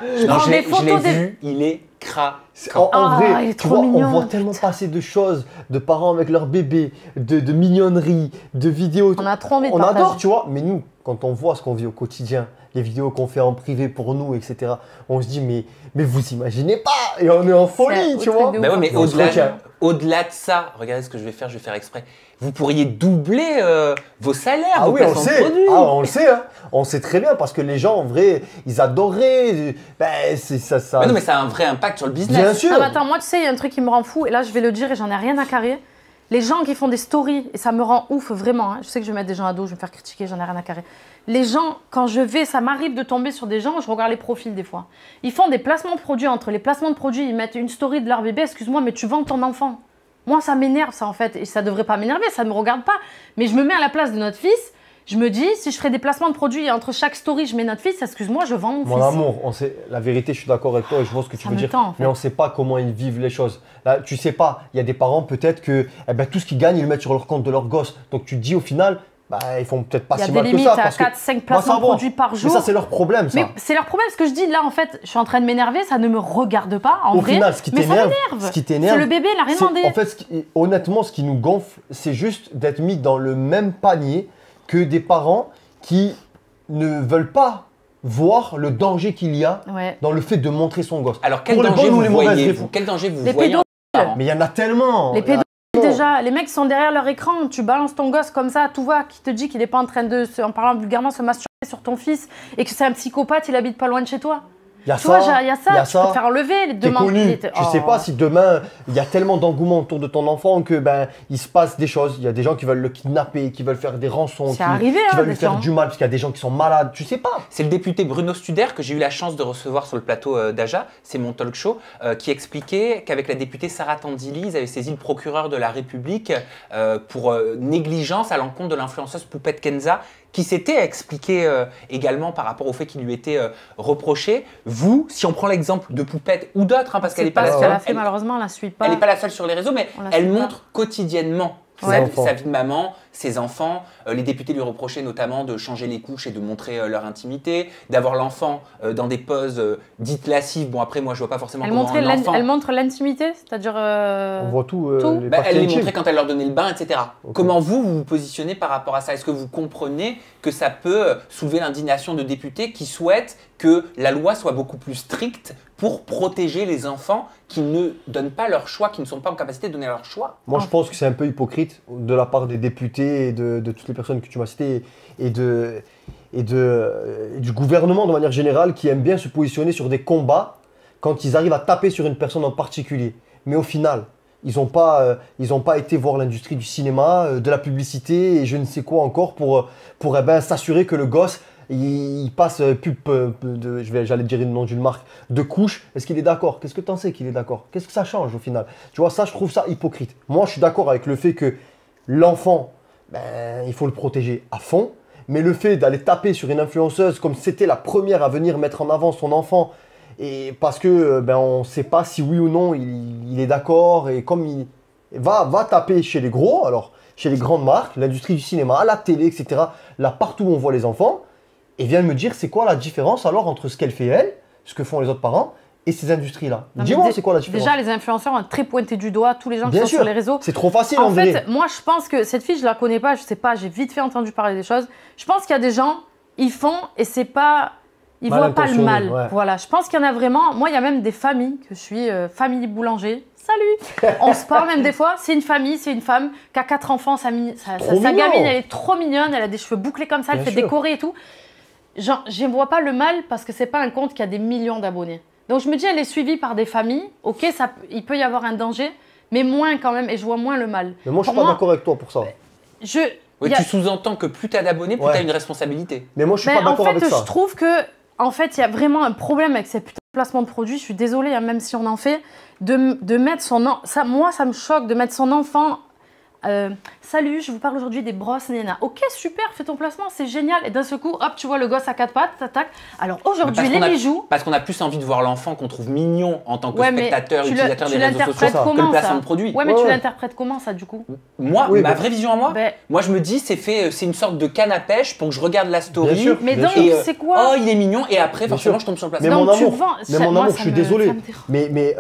je l'ai Vu, il est cra. En, ah, vrai, on voit tellement passer de choses, de parents avec leur bébé, de, de mignonneries, de vidéos. On a trop On adore, tu vois, mais nous, quand on voit ce qu'on vit au quotidien, les vidéos qu'on fait en privé pour nous, etc. On se dit, mais, mais vous imaginez pas Et on est en folie, tu vois bah mais au-delà de ça, regardez ce que je vais faire, je vais faire exprès. Vous pourriez doubler euh, vos salaires. Ah vos oui, on sait. Ah, on le sait. Hein. On sait très bien parce que les gens, en vrai, ils adoraient. Ben, ça, ça... Mais non, mais ça a un vrai impact sur le business. Bien ah, sûr. attends, moi, tu sais, il y a un truc qui me rend fou. Et là, je vais le dire et j'en ai rien à carrer. Les gens qui font des stories, et ça me rend ouf vraiment, hein. je sais que je vais mettre des gens à dos, je vais me faire critiquer, j'en ai rien à carrer les gens, quand je vais, ça m'arrive de tomber sur des gens, je regarde les profils des fois. Ils font des placements de produits. Entre les placements de produits, ils mettent une story de leur bébé. Excuse-moi, mais tu vends ton enfant. Moi, ça m'énerve, ça, en fait. Et ça devrait pas m'énerver, ça ne me regarde pas. Mais je me mets à la place de notre fils. Je me dis, si je ferai des placements de produits entre chaque story, je mets notre fils, excuse-moi, je vends mon, fils. Mon amour, on sait, la vérité, je suis d'accord avec toi je vois ce que tu veux dire. Mais on ne sait pas comment ils vivent les choses. Là, tu sais pas, il y a des parents peut-être que eh ben, tout ce qu'ils gagnent, ils le mettent sur leur compte de leur gosse. Donc tu dis au final, bah, ils font peut-être pas si mal que ça. Il y a des limites à 4-5 placements de produits par jour. Mais ça, c'est leur problème, ça. Mais c'est leur problème, ce que je dis là, en fait, je suis en train de m'énerver, ça ne me regarde pas, en Au Final, ce qui mais ça m'énerve. t'énerve. C'est le bébé, il n'a rien demandé. En fait, honnêtement, ce qui nous gonfle, c'est juste d'être mis dans le même panier que des parents qui ne veulent pas voir le danger qu'il y a dans le fait de montrer son gosse. Alors, quel danger vous voyez, Quel danger vous les voyez pédos. Mais il y en a tellement les mecs sont derrière leur écran, tu balances ton gosse comme ça, tu va, qui te dit qu'il n'est pas en train de, en parlant vulgairement, se masturber sur ton fils et que c'est un psychopathe, il habite pas loin de chez toi. Il y a ça, il y ça, faire enlever Connu. Tu sais oh. pas si demain, il y a tellement d'engouement autour de ton enfant que ben il se passe des choses. Il y a des gens qui veulent le kidnapper, qui veulent faire des rançons, qui, qui hein, veulent lui faire du mal, parce qu'il y a des gens qui sont malades. Tu sais pas. C'est le député Bruno Studer que j'ai eu la chance de recevoir sur le plateau euh, d'Aja, c'est mon talk show, euh, qui expliquait qu'avec la députée Sarah Tandili, ils avaient saisi le procureur de la République euh, pour négligence à l'encontre de l'influenceuse Poupette Kenza qui s'était expliqué euh, également par rapport au fait qu'il lui était euh, reproché. Vous, si on prend l'exemple de Poupette ou d'autres, hein, parce qu'elle n'est pas, la seule. Elle, fait, malheureusement, la suite. Elle n'est pas la seule sur les réseaux, mais elle montre quotidiennement sa, vie de maman, ses enfants. Euh, les députés lui reprochaient notamment de changer les couches et de montrer euh, leur intimité, d'avoir l'enfant euh, dans des poses dites lascives. Bon, après, moi, je vois pas forcément elle comment Elle montre l'intimité, c'est-à-dire... On voit tout. Bah, elle les montrait quand elle leur donnait le bain, etc. Comment vous, vous vous positionnez par rapport à ça Est-ce que vous comprenez que ça peut soulever l'indignation de députés qui souhaitent que la loi soit beaucoup plus stricte pour protéger les enfants qui ne donnent pas leur choix, qui ne sont pas en capacité de donner leur choix Moi, je ah. pense que c'est un peu hypocrite de la part des députés et de, toutes les personnes que tu m'as citées et, de, et de, euh, du gouvernement de manière générale qui aiment bien se positionner sur des combats quand ils arrivent à taper sur une personne en particulier. Mais au final, ils n'ont pas, euh, ils pas été voir l'industrie du cinéma, euh, de la publicité et je ne sais quoi encore pour, pour eh ben, s'assurer que le gosse, il, passe pub, de, je vais, j'allais dire le nom d'une marque, de couche. Est-ce qu'il est d'accord Qu'est-ce que tu en sais qu'il est d'accord Qu'est-ce que ça change au final Tu vois, ça, je trouve ça hypocrite. Moi, je suis d'accord avec le fait que l'enfant ben, il faut le protéger à fond. Mais le fait d'aller taper sur une influenceuse comme c'était la première à venir mettre en avant son enfant, et parce que euh, ben, on ne sait pas si oui ou non il, est d'accord, et comme il va, taper chez les gros, alors chez les grandes marques, l'industrie du cinéma, la télé, etc., là partout où on voit les enfants, et vient me dire c'est quoi la différence alors entre ce qu'elle fait elle, ce que font les autres parents, ces industries-là. Dis-moi, c'est quoi la différence Déjà, les influenceurs ont très pointé du doigt tous les gens qui sont sur les réseaux. C'est trop facile en, fait. Moi, je pense que cette fille, je la connais pas, je sais pas, j'ai vite fait entendu parler des choses. Je pense qu'il y a des gens, ils font et c'est pas. Ils voient pas le mal. Voilà, je pense qu'il y en a vraiment. Moi, il y a même des familles que je suis euh, famille boulanger. Salut (laughs) On se parle même des fois. C'est une famille, c'est une femme qui a quatre enfants. Sa, gamine, elle est trop mignonne. Elle a des cheveux bouclés comme ça. elle fait décorer et tout. Genre, je vois pas le mal parce que c'est pas un compte qui a des millions d'abonnés. Donc je me dis, elle est suivie par des familles. Ok, ça, il peut y avoir un danger, mais moins quand même, et je vois moins le mal. Mais moi, je suis pas d'accord avec toi pour ça. Euh, je, Tu sous-entends que plus t'as d'abonnés, plus tu as une responsabilité. Mais moi, je suis pas d'accord avec ça. En fait, je trouve que, en fait, il y a vraiment un problème avec ces putains de placements de produits. Je suis désolée, hein, même si on en fait, de, de mettre son en... ça, moi, ça me choque de mettre son enfant euh, salut, je vous parle aujourd'hui des brosses néna. Ok, super, fais ton placement, c'est génial. Et d'un seul coup, hop, tu vois le gosse à quatre pattes, tac, Alors aujourd'hui, les bijoux. Parce qu'on a plus envie de voir l'enfant qu'on trouve mignon en tant que spectateur, utilisateur des réseaux sociaux comment, que le placement de produit. Ouais, mais tu l'interprètes comment ça du coup Moi, ma vraie vision à moi, ben- moi je me dis, c'est fait, euh, c'est une sorte de canne à pêche pour que je regarde la story. Bien sûr, mais euh, c'est quoi Oh, il est mignon, et après, forcément, je tombe sur le placement. Mais mon amour, je suis désolé. Mais mais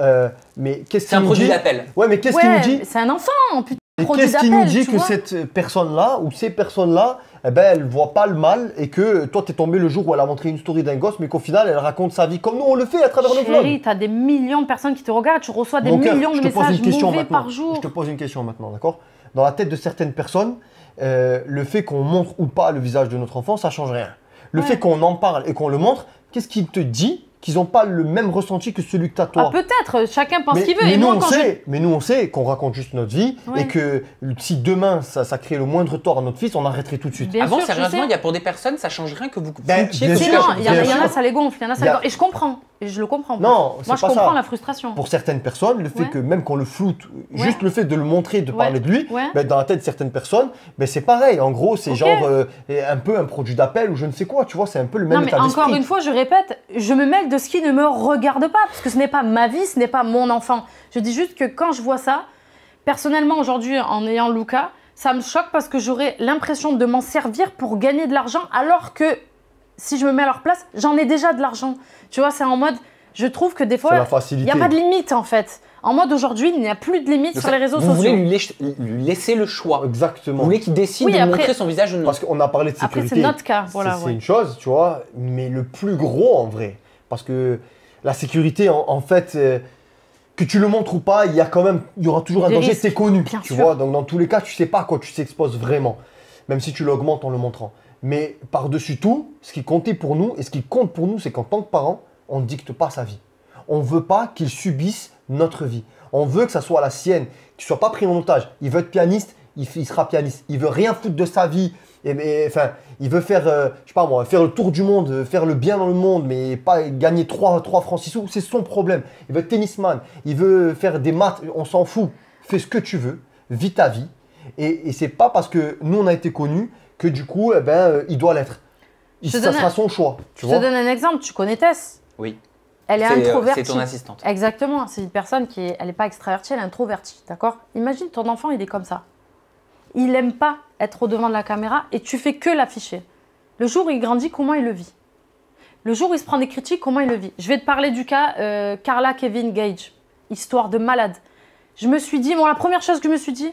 mais qu'est-ce C'est un produit d'appel. Ouais, mais qu'est-ce qu'il dit C'est un enfant, putain. Qu'est-ce qui nous dit que cette personne-là ou ces personnes-là, eh ben, elles ne voient pas le mal et que toi, tu es tombé le jour où elle a montré une story d'un gosse, mais qu'au final, elle raconte sa vie comme nous, on le fait à travers nos vlogs. Chérie, tu as des millions de personnes qui te regardent, tu reçois des millions de messages mauvais par jour. Je te pose une question maintenant, d'accord Dans la tête de certaines personnes, euh, le fait qu'on montre ou pas le visage de notre enfant, ça change rien. Le fait qu'on en parle et qu'on le montre, qu'est-ce qui te dit qu'ils n'ont pas le même ressenti que celui que t'as toi. Ah, peut-être, chacun pense ce qu'il veut. Mais, nous, on sait, mais nous, on sait qu'on raconte juste notre vie et que si demain ça, ça crée le moindre tort à notre fils, on arrêterait tout de suite. Avant, sérieusement, il y a pour des personnes, ça change rien que vous. Ben, bien sûr, il y, en a, ça les il y en a, ça les gonfle. Et je comprends je le comprends. Non, moi je comprends la frustration. Pour certaines personnes, le fait que même qu'on le floute, juste le fait de le montrer, de parler de lui, ben, dans la tête de certaines personnes, mais ben, c'est pareil. En gros, c'est genre euh, un peu un produit d'appel ou je ne sais quoi. Tu vois, c'est un peu le même non, Encore une fois, je répète, je me mêle de ce qui ne me regarde pas parce que ce n'est pas ma vie, ce n'est pas mon enfant. Je dis juste que quand je vois ça, personnellement aujourd'hui, en ayant Lucas, ça me choque parce que j'aurais l'impression de m'en servir pour gagner de l'argent alors que si je me mets à leur place, j'en ai déjà de l'argent. Tu vois, c'est en mode, je trouve que des fois, il n'y a pas de limite en fait. En mode aujourd'hui, il n'y a plus de limite sur les réseaux sociaux. Vous voulez lui, laisser le choix. Exactement. Vous voulez qu'il décide de montrer son visage ou non. Parce qu'on a parlé de sécurité. Après, c'est notre cas. Voilà, c'est une chose, tu vois, mais le plus gros en vrai. Parce que la sécurité, en, fait, euh, que tu le montres ou pas, il y a quand même, il y aura toujours un danger, c'est connu. tu vois, donc dans tous les cas, tu sais pas à quoi tu t'exposes vraiment. Même si tu l'augmentes en le montrant. Mais par-dessus tout, ce qui comptait pour nous et ce qui compte pour nous, c'est qu'en tant que parent, on ne dicte pas sa vie. On ne veut pas qu'il subisse notre vie. On veut que ça soit la sienne, qu'il ne soit pas pris en otage. Il veut être pianiste, il, sera pianiste. Il veut rien foutre de sa vie. Et, mais, enfin, il veut faire, euh, je sais pas faire le tour du monde, euh, faire le bien dans le monde, mais pas gagner 3, 3 francs 6 sous. C'est son problème. Il veut être tennisman. Il veut faire des maths. On s'en fout. Fais ce que tu veux. Vis ta vie. Et, et n'est pas parce que nous, on a été connus que du coup, eh ben, euh, il doit l'être. ça sera son choix. Tu je te donne un exemple. Tu connais Tess Oui. Elle est, euh, introvertie. C'est ton assistante. Exactement. C'est une personne qui est, elle n'est pas extravertie, elle est introvertie. D'accord Imagine ton enfant, il est comme ça. Il n'aime pas être au devant de la caméra et tu fais que l'afficher. Le jour où il grandit, comment il le vit Le jour où il se prend des critiques, comment il le vit Je vais te parler du cas euh, Carla Kevin Gage, histoire de malade. Je me suis dit, bon, la première chose que je me suis dit,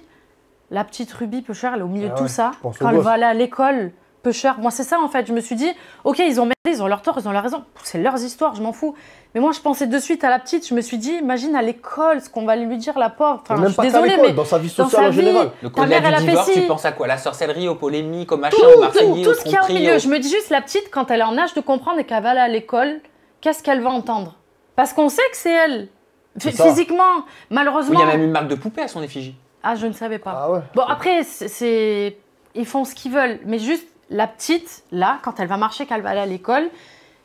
la petite Ruby peu elle est au milieu de ah tout ça. Quand elle va aller à l'école, peu Moi, c'est ça en fait. Je me suis dit, ok, ils ont merdé, ils ont leur tort, ils ont leur raison. C'est leurs histoires, je m'en fous. Mais moi, je pensais de suite à la petite. Je me suis dit, imagine à l'école ce qu'on va lui dire, la porte. je suis désolée, mais dans sa vie sociale sa Le ta mère, elle divorce, Tu penses à quoi La sorcellerie, aux polémiques, aux machins, aux Marseillais, Tout, ce au milieu. Je me dis juste, la petite, quand elle est en âge de comprendre et qu'elle va aller à l'école, qu'est-ce qu'elle va entendre Parce qu'on sait que c'est elle. Physiquement, malheureusement. il y a même une marque de poupée à son effigie. Ah, je ne savais pas. Ah bon, après, c'est ils font ce qu'ils veulent, mais juste la petite, là, quand elle va marcher, qu'elle va aller à l'école,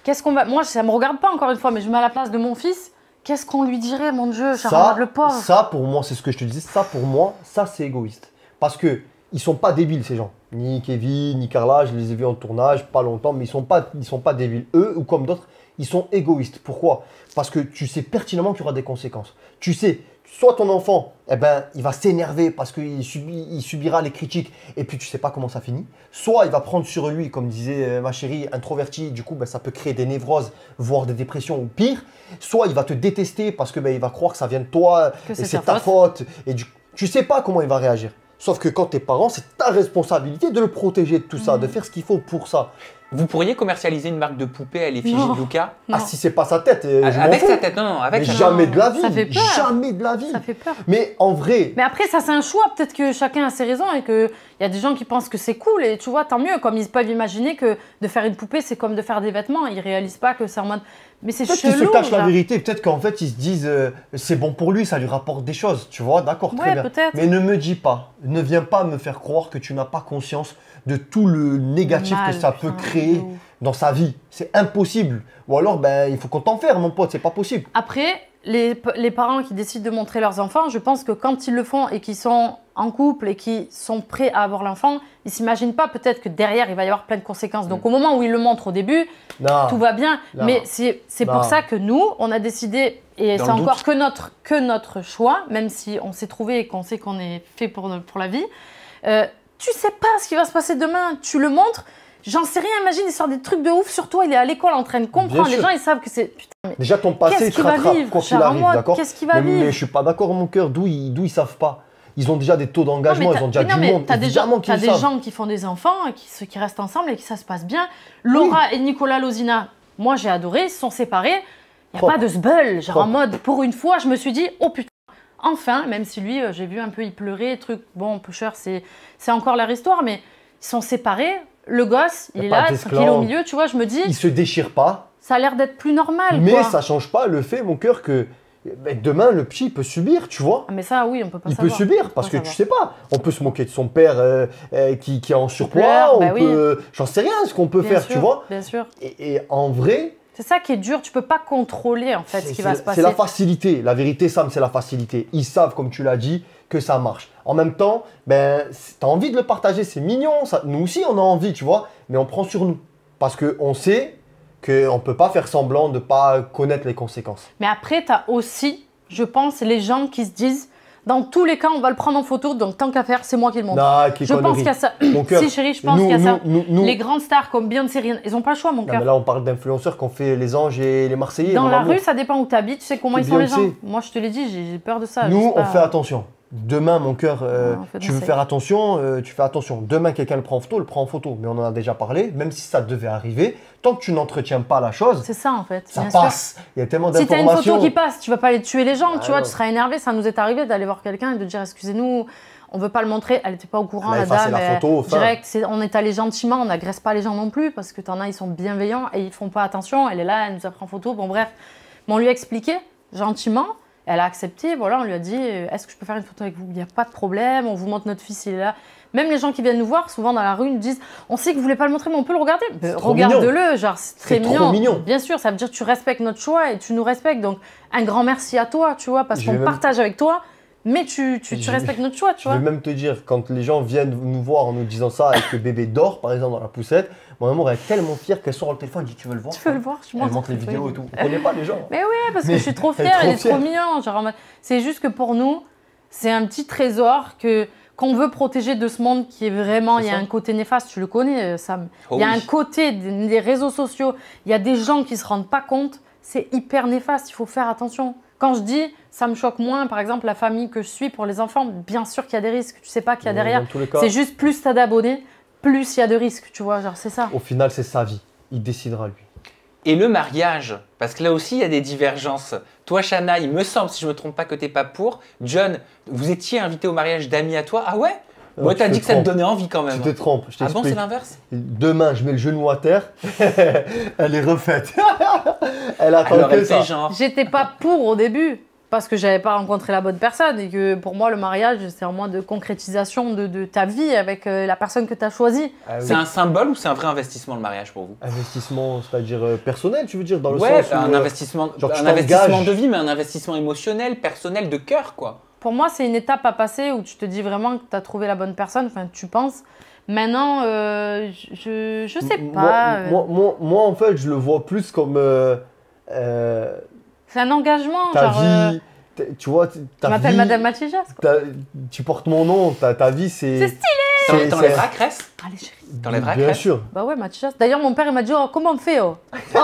qu'est-ce qu'on va. Moi, ça me regarde pas encore une fois, mais je mets à la place de mon fils. Qu'est-ce qu'on lui dirait, mon Dieu Ça, Ça, pour moi, c'est ce que je te disais, Ça, pour moi, ça, c'est égoïste. Parce que ils sont pas débiles, ces gens. Ni Kevin, ni Carla, je les ai vus en tournage, pas longtemps, mais ils sont pas, ils sont pas débiles. Eux, ou comme d'autres, ils sont égoïstes. Pourquoi Parce que tu sais pertinemment qu'il y aura des conséquences. Tu sais, soit ton enfant, eh ben, il va s'énerver parce qu'il subit, il subira les critiques et puis tu sais pas comment ça finit. Soit il va prendre sur lui, comme disait euh, ma chérie, introverti, du coup, ben, ça peut créer des névroses, voire des dépressions ou pire. Soit il va te détester parce que ben, il va croire que ça vient de toi que et c'est ta faute. Et tu sais pas comment il va réagir. Sauf que quand t'es parent, c'est ta responsabilité de le protéger de tout ça, mm. de faire ce qu'il faut pour ça. Vous pourriez commercialiser une marque de poupée à l'effigie de Luca Ah, si c'est pas sa tête. Euh, ah, je avec sa tête, non, non, avec sa Jamais de la vie. Ça fait peur. Jamais de la vie. Ça fait peur. Mais en vrai. Mais après, ça, c'est un choix. Peut-être que chacun a ses raisons et qu'il y a des gens qui pensent que c'est cool. Et tu vois, tant mieux. Comme ils peuvent imaginer que de faire une poupée, c'est comme de faire des vêtements. Ils réalisent pas que c'est en mode. Mais c'est Peut-être qu'ils se cachent la vérité. Peut-être qu'en fait, ils se disent euh, c'est bon pour lui, ça lui rapporte des choses. Tu vois, d'accord, très bien. Mais ne me dis pas, ne viens pas me faire croire que tu n'as pas conscience de tout le négatif que ça peut créer dans sa vie. C'est impossible. Ou alors, ben, il faut qu'on t'en faire, mon pote, c'est pas possible. Après, les, parents qui décident de montrer leurs enfants, je pense que quand ils le font et qu'ils sont en couple et qu'ils sont prêts à avoir l'enfant, ils s'imaginent pas peut-être que derrière il va y avoir plein de conséquences. Donc mm. au moment où ils le montrent au début, tout va bien. Mais c'est pour ça que nous, on a décidé, et c'est encore que notre, que notre choix, même si on s'est trouvé et qu'on sait qu'on est fait pour, pour la vie, euh, tu sais pas ce qui va se passer demain, tu le montres. J'en sais rien, imagine, il sort des trucs de ouf sur toi, il est à l'école en train de comprendre. les gens, ils savent que c'est. Déjà, ton passé, il se rattrape arrive, Qu'est-ce qui va vivre Mais je suis pas d'accord, mon cœur, d'où ils, savent pas ils ont déjà des taux d'engagement, ils ont déjà du monde. T'as des, gens, as des gens qui font des enfants, euh, qui, ceux qui restent ensemble et que ça se passe bien. Laura et Nicolas Lozina, moi j'ai adoré, sont séparés. Il n'y a pas de sbul. Genre en mode, pour une fois, je me suis dit, oh putain, enfin, même si lui, euh, j'ai vu un peu il pleurait, truc, bon, Pusher, c'est, c'est encore leur histoire, mais ils sont séparés, le gosse, il, est là, est au milieu, tu vois, je me dis... Il se déchire pas. Ça a l'air d'être plus normal, Mais ça change pas le fait, mon cœur, que ben, demain, le petit peut subir, tu vois. Ah, mais ça, oui, on peut pas Il peut subir, parce que tu sais pas, on peut se moquer de son père euh, euh, qui, qui, est en surpoids, on bah peut... J'en sais rien, ce qu'on peut faire, tu vois. Bien sûr. et en vrai c'est ça qui est dur, tu peux pas contrôler en fait ce qui va se passer. C'est la facilité, la vérité Sam, c'est la facilité. Ils savent, comme tu l'as dit, que ça marche. En même temps, ben, tu as envie de le partager, c'est mignon, nous aussi on a envie, tu vois, mais on prend sur nous. Parce qu'on sait qu'on ne peut pas faire semblant de ne pas connaître les conséquences. Mais après, tu as aussi, je pense, les gens qui se disent, dans tous les cas, on va le prendre en photo. Donc, tant qu'à faire, c'est moi qui le montre. je pense qu'à ça. (coughs) si, chérie, je pense qu'à ça. les grandes stars comme Beyoncé, rien. Ils n'ont pas le choix, mon cœur. là, on parle d'influenceurs qu'on fait les anges et les Marseillais. Dans la rue, ça dépend où tu habites. Tu sais comment ils sont les gens. Moi, je te l'ai dit, j'ai peur de ça. Nous, on fait attention demain, mon cœur, euh, tu veux faire attention, euh, tu fais attention. Demain, quelqu'un le prend en photo, le prend en photo. Mais on en a déjà parlé, même si ça devait arriver, tant que tu n'entretiens pas la chose. C'est ça, en fait. Ça passe. Il y a tellement d'informations. Si tu une photo qui passe, tu vas pas aller tuer les gens, bah tu vois, tu seras énervé. Ça nous est arrivé d'aller voir quelqu'un et de dire excusez-nous. On veut pas le montrer, elle n'était pas au courant, la euh, photo, direct, on est allé gentiment, on n'agresse pas les gens non plus parce que t'en as, ils sont bienveillants et ils font pas attention. Elle est là, elle nous a pris en photo. Bon bref, mais on lui a expliqué gentiment. Elle a accepté. Voilà, on lui a dit euh, Est-ce que je peux faire une photo avec vous Il n'y a pas de problème, on vous montre notre fils, il est là. Même les gens qui viennent nous voir, souvent dans la rue, nous disent On sait que vous ne voulez pas le montrer, mais on peut le regarder. Ben, regarde-le, genre, c'est très mignon. Trop mignon. Bien sûr, ça veut dire que tu respectes notre choix et tu nous respectes. Donc, un grand merci à toi, tu vois, parce qu'on partage avec toi mais tu, tu, tu respectes notre choix, tu vois. Je vais même te dire, quand les gens viennent nous voir en nous disant ça et que bébé dort, par exemple, dans la poussette, mon amour est tellement fier qu'elle sort le téléphone, et dit Tu veux le voir Tu veux le voir Je Elle montre les vidéos et tout. On connaît pas les gens. Mais oui, parce que je suis trop fière, elle est trop, mignon. C'est juste que pour nous, c'est un petit trésor que qu'on veut protéger de ce monde qui est vraiment. Il y a un côté néfaste, tu le connais, euh, Sam. Oh il y a un côté des réseaux sociaux, il y a des gens qui ne se rendent pas compte. C'est hyper néfaste, il faut faire attention. Quand je dis ça me choque moins, par exemple, la famille que je suis pour les enfants, bien sûr qu'il y a des risques, tu sais pas qu'il y a derrière. C'est juste plus t'as d'abonnés, plus il y a de risques, tu vois, genre c'est ça. Au final, c'est sa vie, il décidera lui. Et le mariage, parce que là aussi il y a des divergences. Toi, Shana, il me semble, si je me trompe pas, que t'es pas pour. John, vous étiez invité au mariage d'amis à toi. Ah ouais Ouais, t'as dit que ça te donnait envie quand même. Tu te trompes. ah bon, c'est l'inverse Demain, je mets le genou à terre. (laughs) Elle est refaite. (laughs) elle attend ça. J'étais pas pour au début parce que j'avais pas rencontré la bonne personne et que pour moi le mariage c'est un moins de concrétisation de, ta vie avec euh, la personne que tu as choisie. Ah c'est un symbole ou c'est un vrai investissement le mariage pour vous Investissement, c'est-à-dire euh, personnel, tu veux dire dans le sens bah, où, euh, un investissement un investissement de vie mais un investissement émotionnel, personnel de cœur quoi pour moi, c'est une étape à passer où tu te dis vraiment que tu as trouvé la bonne personne, enfin, tu penses. Maintenant, euh, je, je sais pas. Euh. Moi, en fait, je le vois plus comme. Euh, c'est un engagement. Ta vie. Tu vois, ta tu m'appelles Madame Matijas. Tu portes mon nom, ta, ta vie, c'est. C'est stylé! T'enlèveras Cress Allez, chérie. T'enlèveras Bien sûr. Bah ouais, Mathias. D'ailleurs, mon père, il m'a dit oh, comment on fait oh oh, Il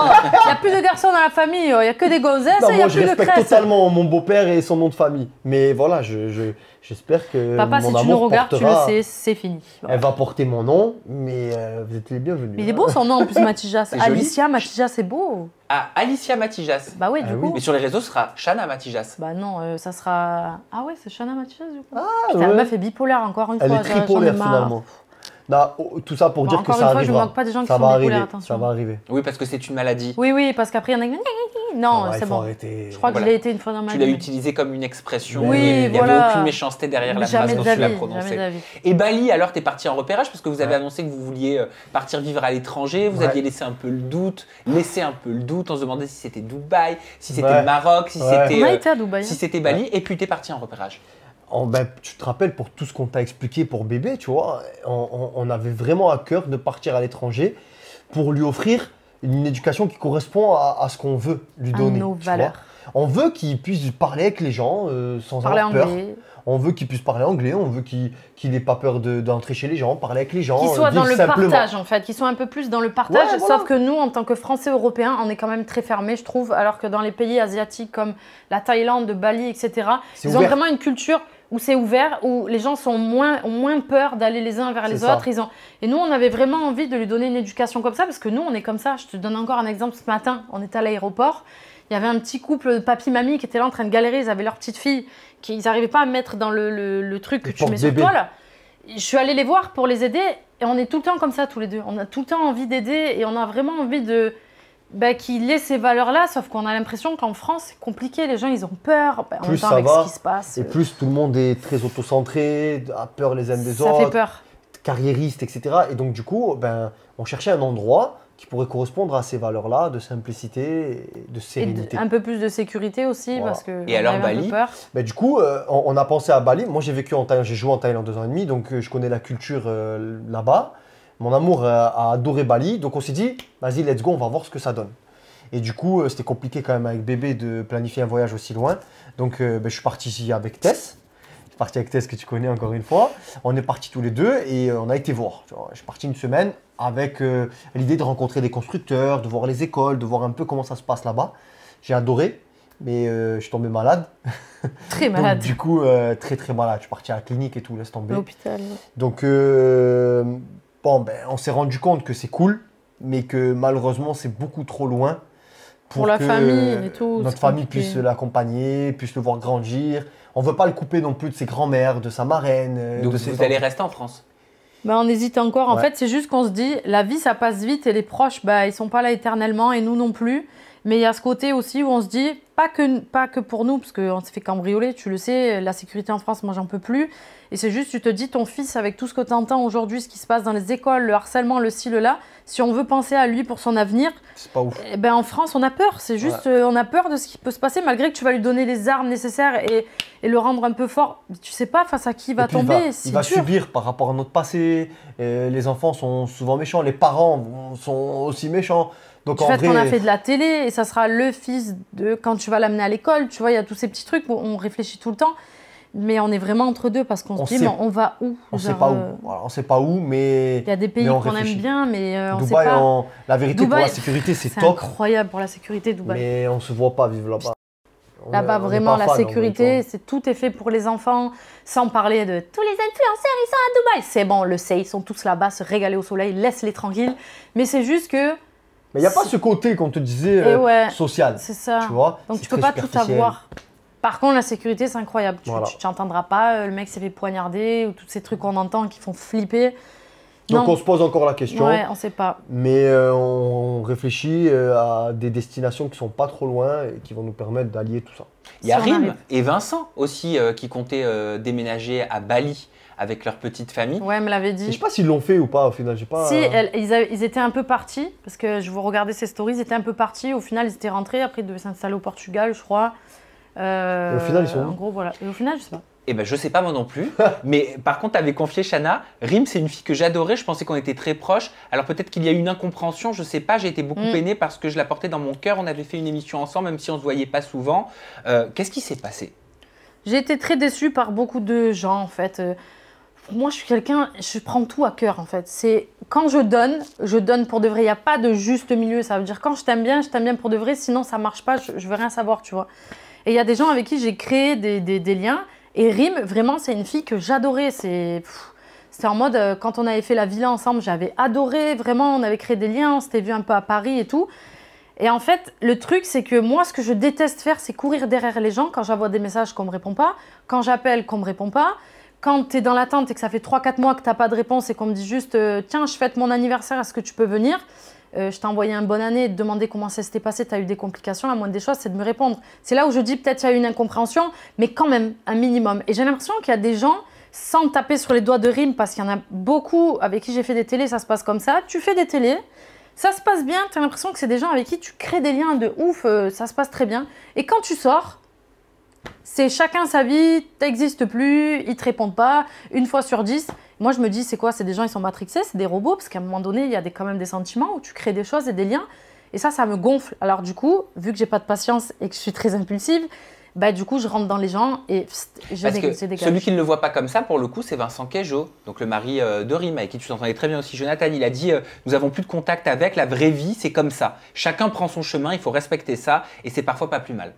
n'y a plus de garçons dans la famille, il n'y a que des gonzesses, il n'y a de plus je respecte totalement mon beau-père et son nom de famille. Mais voilà, je- J'espère que. Papa, si tu nous regardes, tu le sais, c'est fini. Elle va porter mon nom, mais euh, vous êtes les bienvenus. il hein. est beau son nom en plus, Matijas. (laughs) Alicia Matijas, c'est beau. Ah, Alicia Matijas. Bah ah oui, du coup. Mais sur les réseaux, ce sera Shana Matijas. Bah non, euh, ça sera. Ah ouais, c'est Shana Matijas du coup. Ah, Putain, La meuf est bipolaire encore une fois. Elle est tripolaire finalement. Bah, oh, tout ça pour bah, dire que ça Encore une fois, je ne manque pas des gens sont Ça va arriver. Oui, parce que c'est une maladie. Oui, oui, parce qu'après, il y en a Non, non ah c'est bon. Je crois que je l'ai été une fois dans ma vie. Tu l'as utilisé comme une expression. Oui, il n'y avait aucune méchanceté derrière la phrase dont tu l'as prononcée. Et Bali, alors, tu es parti en repérage parce que vous avez annoncé que vous vouliez euh, partir vivre à l'étranger. Vous aviez laissé un peu le doute, laissé un peu le doute. en se demandant si c'était Dubaï, si c'était le Maroc, si c'était. Euh, si hein. Bali. Et puis, tu es parti en repérage. Ben, tu te rappelles pour tout ce qu'on t'a expliqué pour bébé, tu vois, on, avait vraiment à cœur de partir à l'étranger pour lui offrir une éducation qui correspond à, ce qu'on veut lui donner. À nos valeurs. On veut qu'il puisse parler avec les gens euh, sans avoir peur. On veut qu'il puisse parler anglais, on veut qu'il n'ait pas peur d'entrer chez les gens, parler avec les gens. Qu'il soit dans le partage en fait, qu'il soit un peu plus dans le partage, sauf que nous en tant que Français européens, on est quand même très fermés je trouve, alors que dans les pays asiatiques comme la Thaïlande, Bali, etc., ils ont vraiment une culture où c'est ouvert, où les gens sont moins, ont moins peur d'aller les uns vers les autres. Ils ont... Et nous, on avait vraiment envie de lui donner une éducation comme ça, parce que nous, on est comme ça. Je te donne encore un exemple ce matin. On était à l'aéroport. Il y avait un petit couple de papy-mamie qui était là en train de galérer. Ils avaient leur petite fille. qu'ils n'arrivaient pas à mettre dans le, truc que tu mets sur le Là. Je suis allée les voir pour les aider. Et on est tout le temps comme ça, tous les deux. On a tout le temps envie d'aider et on a vraiment envie de bah, qu'il ait ces valeurs-là, sauf qu'on a l'impression qu'en France, c'est compliqué, les gens, ils ont peur, bah, en plus avec ce qui se passe. Et euh, plus tout le monde est très autocentré, a peur les uns des autres. Carriériste, etc. Et donc, du coup, ben, on cherchait un endroit qui pourrait correspondre à ces valeurs-là de simplicité, de sérénité. un peu plus de sécurité aussi, parce que. Et alors, Bali peur. Ben, du coup, euh, on, a pensé à Bali. Moi, j'ai vécu en Thaïlande, j'ai joué en Thaïlande deux ans et demi, donc euh, je connais la culture là-bas. Mon amour euh, a adoré Bali, donc on s'est dit, vas-y, let's go, on va voir ce que ça donne. Et du coup, euh, c'était compliqué quand même avec bébé de planifier un voyage aussi loin. Donc, euh, ben, je suis parti ici avec Tess. Je suis parti avec Tess que tu connais encore une fois. On est parti tous les deux et on a été voir. Je suis parti une semaine avec l'idée de rencontrer des constructeurs, de voir les écoles, de voir un peu comment ça se passe là-bas. J'ai adoré, mais je suis tombé malade. (laughs) Très malade. du coup, très très malade. Je suis parti à la clinique et tout, laisse tomber. L'hôpital. Donc, bon, ben, on s'est rendu compte que c'est cool, mais que malheureusement, c'est beaucoup trop loin pour, que notre famille puisse l'accompagner, puisse le voir grandir. On veut pas le couper non plus de ses grands-mères, de sa marraine. Euh, Donc de vous allez rester en France ben, on hésite encore. En fait, c'est juste qu'on se dit, la vie, ça passe vite et les proches, bah, ils sont pas là éternellement et nous non plus. Mais il y a ce côté aussi où on se dit, pas que, pas que pour nous, parce qu'on s'est fait cambrioler, tu le sais, la sécurité en France, moi j'en peux plus. Et c'est juste, tu te dis, ton fils, avec tout ce que tu entends aujourd'hui, ce qui se passe dans les écoles, le harcèlement, le ci, le là, si on veut penser à lui pour son avenir, pas ouf. Eh ben, en France, on a peur. C'est juste, euh, on a peur de ce qui peut se passer, malgré que tu vas lui donner les armes nécessaires et, et le rendre un peu fort. Tu sais pas face à qui il va tomber. Il va, il va subir par rapport à notre passé. les enfants sont souvent méchants, les parents sont aussi méchants. Donc fait qu'on a fait de la télé et ça sera le fils de quand tu vas l'amener à l'école, tu vois, il y a tous ces petits trucs où on réfléchit tout le temps. Mais on est vraiment entre deux parce qu'on se dit, mais on va où On ne sait pas où. Euh, sait pas où, mais. Il y a des pays qu'on aime bien, mais euh, on sait pas. La vérité, pour la sécurité, c'est top. incroyable pour la sécurité, Dubaï. Mais on se voit pas vivre là-bas. Là-bas, vraiment, la sécurité, hein. c'est tout est fait pour les enfants, sans parler de tous les influenceurs, ils sont à Dubaï. C'est bon, on le sait, ils sont tous là-bas, se régaler au soleil, laisse-les tranquilles. Mais c'est juste que mais il n'y a pas ce côté qu'on te disait eh euh, social. C'est ça. Tu Donc tu peux pas tout avoir. Par contre, la sécurité, c'est incroyable. Tu n'entendras pas euh, le mec s'est fait poignarder ou tous ces trucs qu'on entend qui font flipper. Donc on se pose encore la question. Ouais, on sait pas. Mais euh, on réfléchit à des destinations qui ne sont pas trop loin et qui vont nous permettre d'allier tout ça. Il y a Rime et Vincent aussi qui comptaient déménager à Bali avec leur petite famille. Ouais, elle me l'avait dit. Je sais pas s'ils l'ont fait ou pas au final. Pas, si, ils, ils, étaient un peu partis, parce que je vous regardais ces stories, ils étaient un peu partis. Au final, ils étaient rentrés, après ils devaient s'installer au Portugal, je crois. Euh, au final, ils sont. En gros, voilà. Et au final, je sais pas. Eh ben, je sais pas moi non plus. (laughs) mais par contre, avais confié Shana. Rim, c'est une fille que j'adorais. Je pensais qu'on était très proches. Alors peut-être qu'il y a eu une incompréhension. Je sais pas. J'ai été beaucoup mm. peinée parce que je la portais dans mon cœur. On avait fait une émission ensemble, même si on se voyait pas souvent. Euh, qu'est-ce qui s'est passé J'ai été très déçue par beaucoup de gens en fait. Euh, moi, je suis quelqu'un, je prends tout à cœur en fait. C'est quand je donne, je donne pour de vrai. Il n'y a pas de juste milieu. Ça veut dire quand je t'aime bien, je t'aime bien pour de vrai. Sinon, ça marche pas. Je, ne veux rien savoir, tu vois. Et il y a des gens avec qui j'ai créé des, liens. Et Rime, vraiment, c'est une fille que j'adorais. C'est c'était en mode euh, quand on avait fait la villa ensemble, j'avais adoré. Vraiment, on avait créé des liens. On s'était vu un peu à Paris et tout. Et en fait, le truc, c'est que moi, ce que je déteste faire, c'est courir derrière les gens quand j'envoie des messages qu'on me répond pas, quand j'appelle qu'on me répond pas, quand tu es dans l'attente et que ça fait 3-4 mois que tu n'as pas de réponse et qu'on me dit juste euh, Tiens, je fête mon anniversaire, est-ce que tu peux venir euh, Je t'ai envoyé un bonne année et te demander comment ça s'était passé, tu as eu des complications. à moins des choses, c'est de me répondre. C'est là où je dis Peut-être qu'il y a eu une incompréhension, mais quand même, un minimum. Et j'ai l'impression qu'il y a des gens sans taper sur les doigts de rime, parce qu'il y en a beaucoup avec qui j'ai fait des télés, ça se passe comme ça. Tu fais des télés, ça se passe bien, tu as l'impression que c'est des gens avec qui tu crées des liens de ouf, euh, ça se passe très bien. Et quand tu sors, c'est chacun sa vie, t'existes plus, ils te répondent pas, une fois sur dix. Moi, je me dis, c'est quoi C'est des gens, ils sont matrixés, c'est des robots, parce qu'à un moment donné, il y a quand même des sentiments où tu crées des choses et des liens. Et ça, ça me gonfle. Alors, du coup, vu que j'ai pas de patience et que je suis très impulsive, bah, du coup, je rentre dans les gens et je Parce que Celui qui ne le voit pas comme ça, pour le coup, c'est Vincent Queijo, donc le mari euh, de Rima avec qui tu t'entendais très bien aussi, Jonathan. Il a dit euh, Nous avons plus de contact avec, la vraie vie, c'est comme ça. Chacun prend son chemin, il faut respecter ça, et c'est parfois pas plus mal.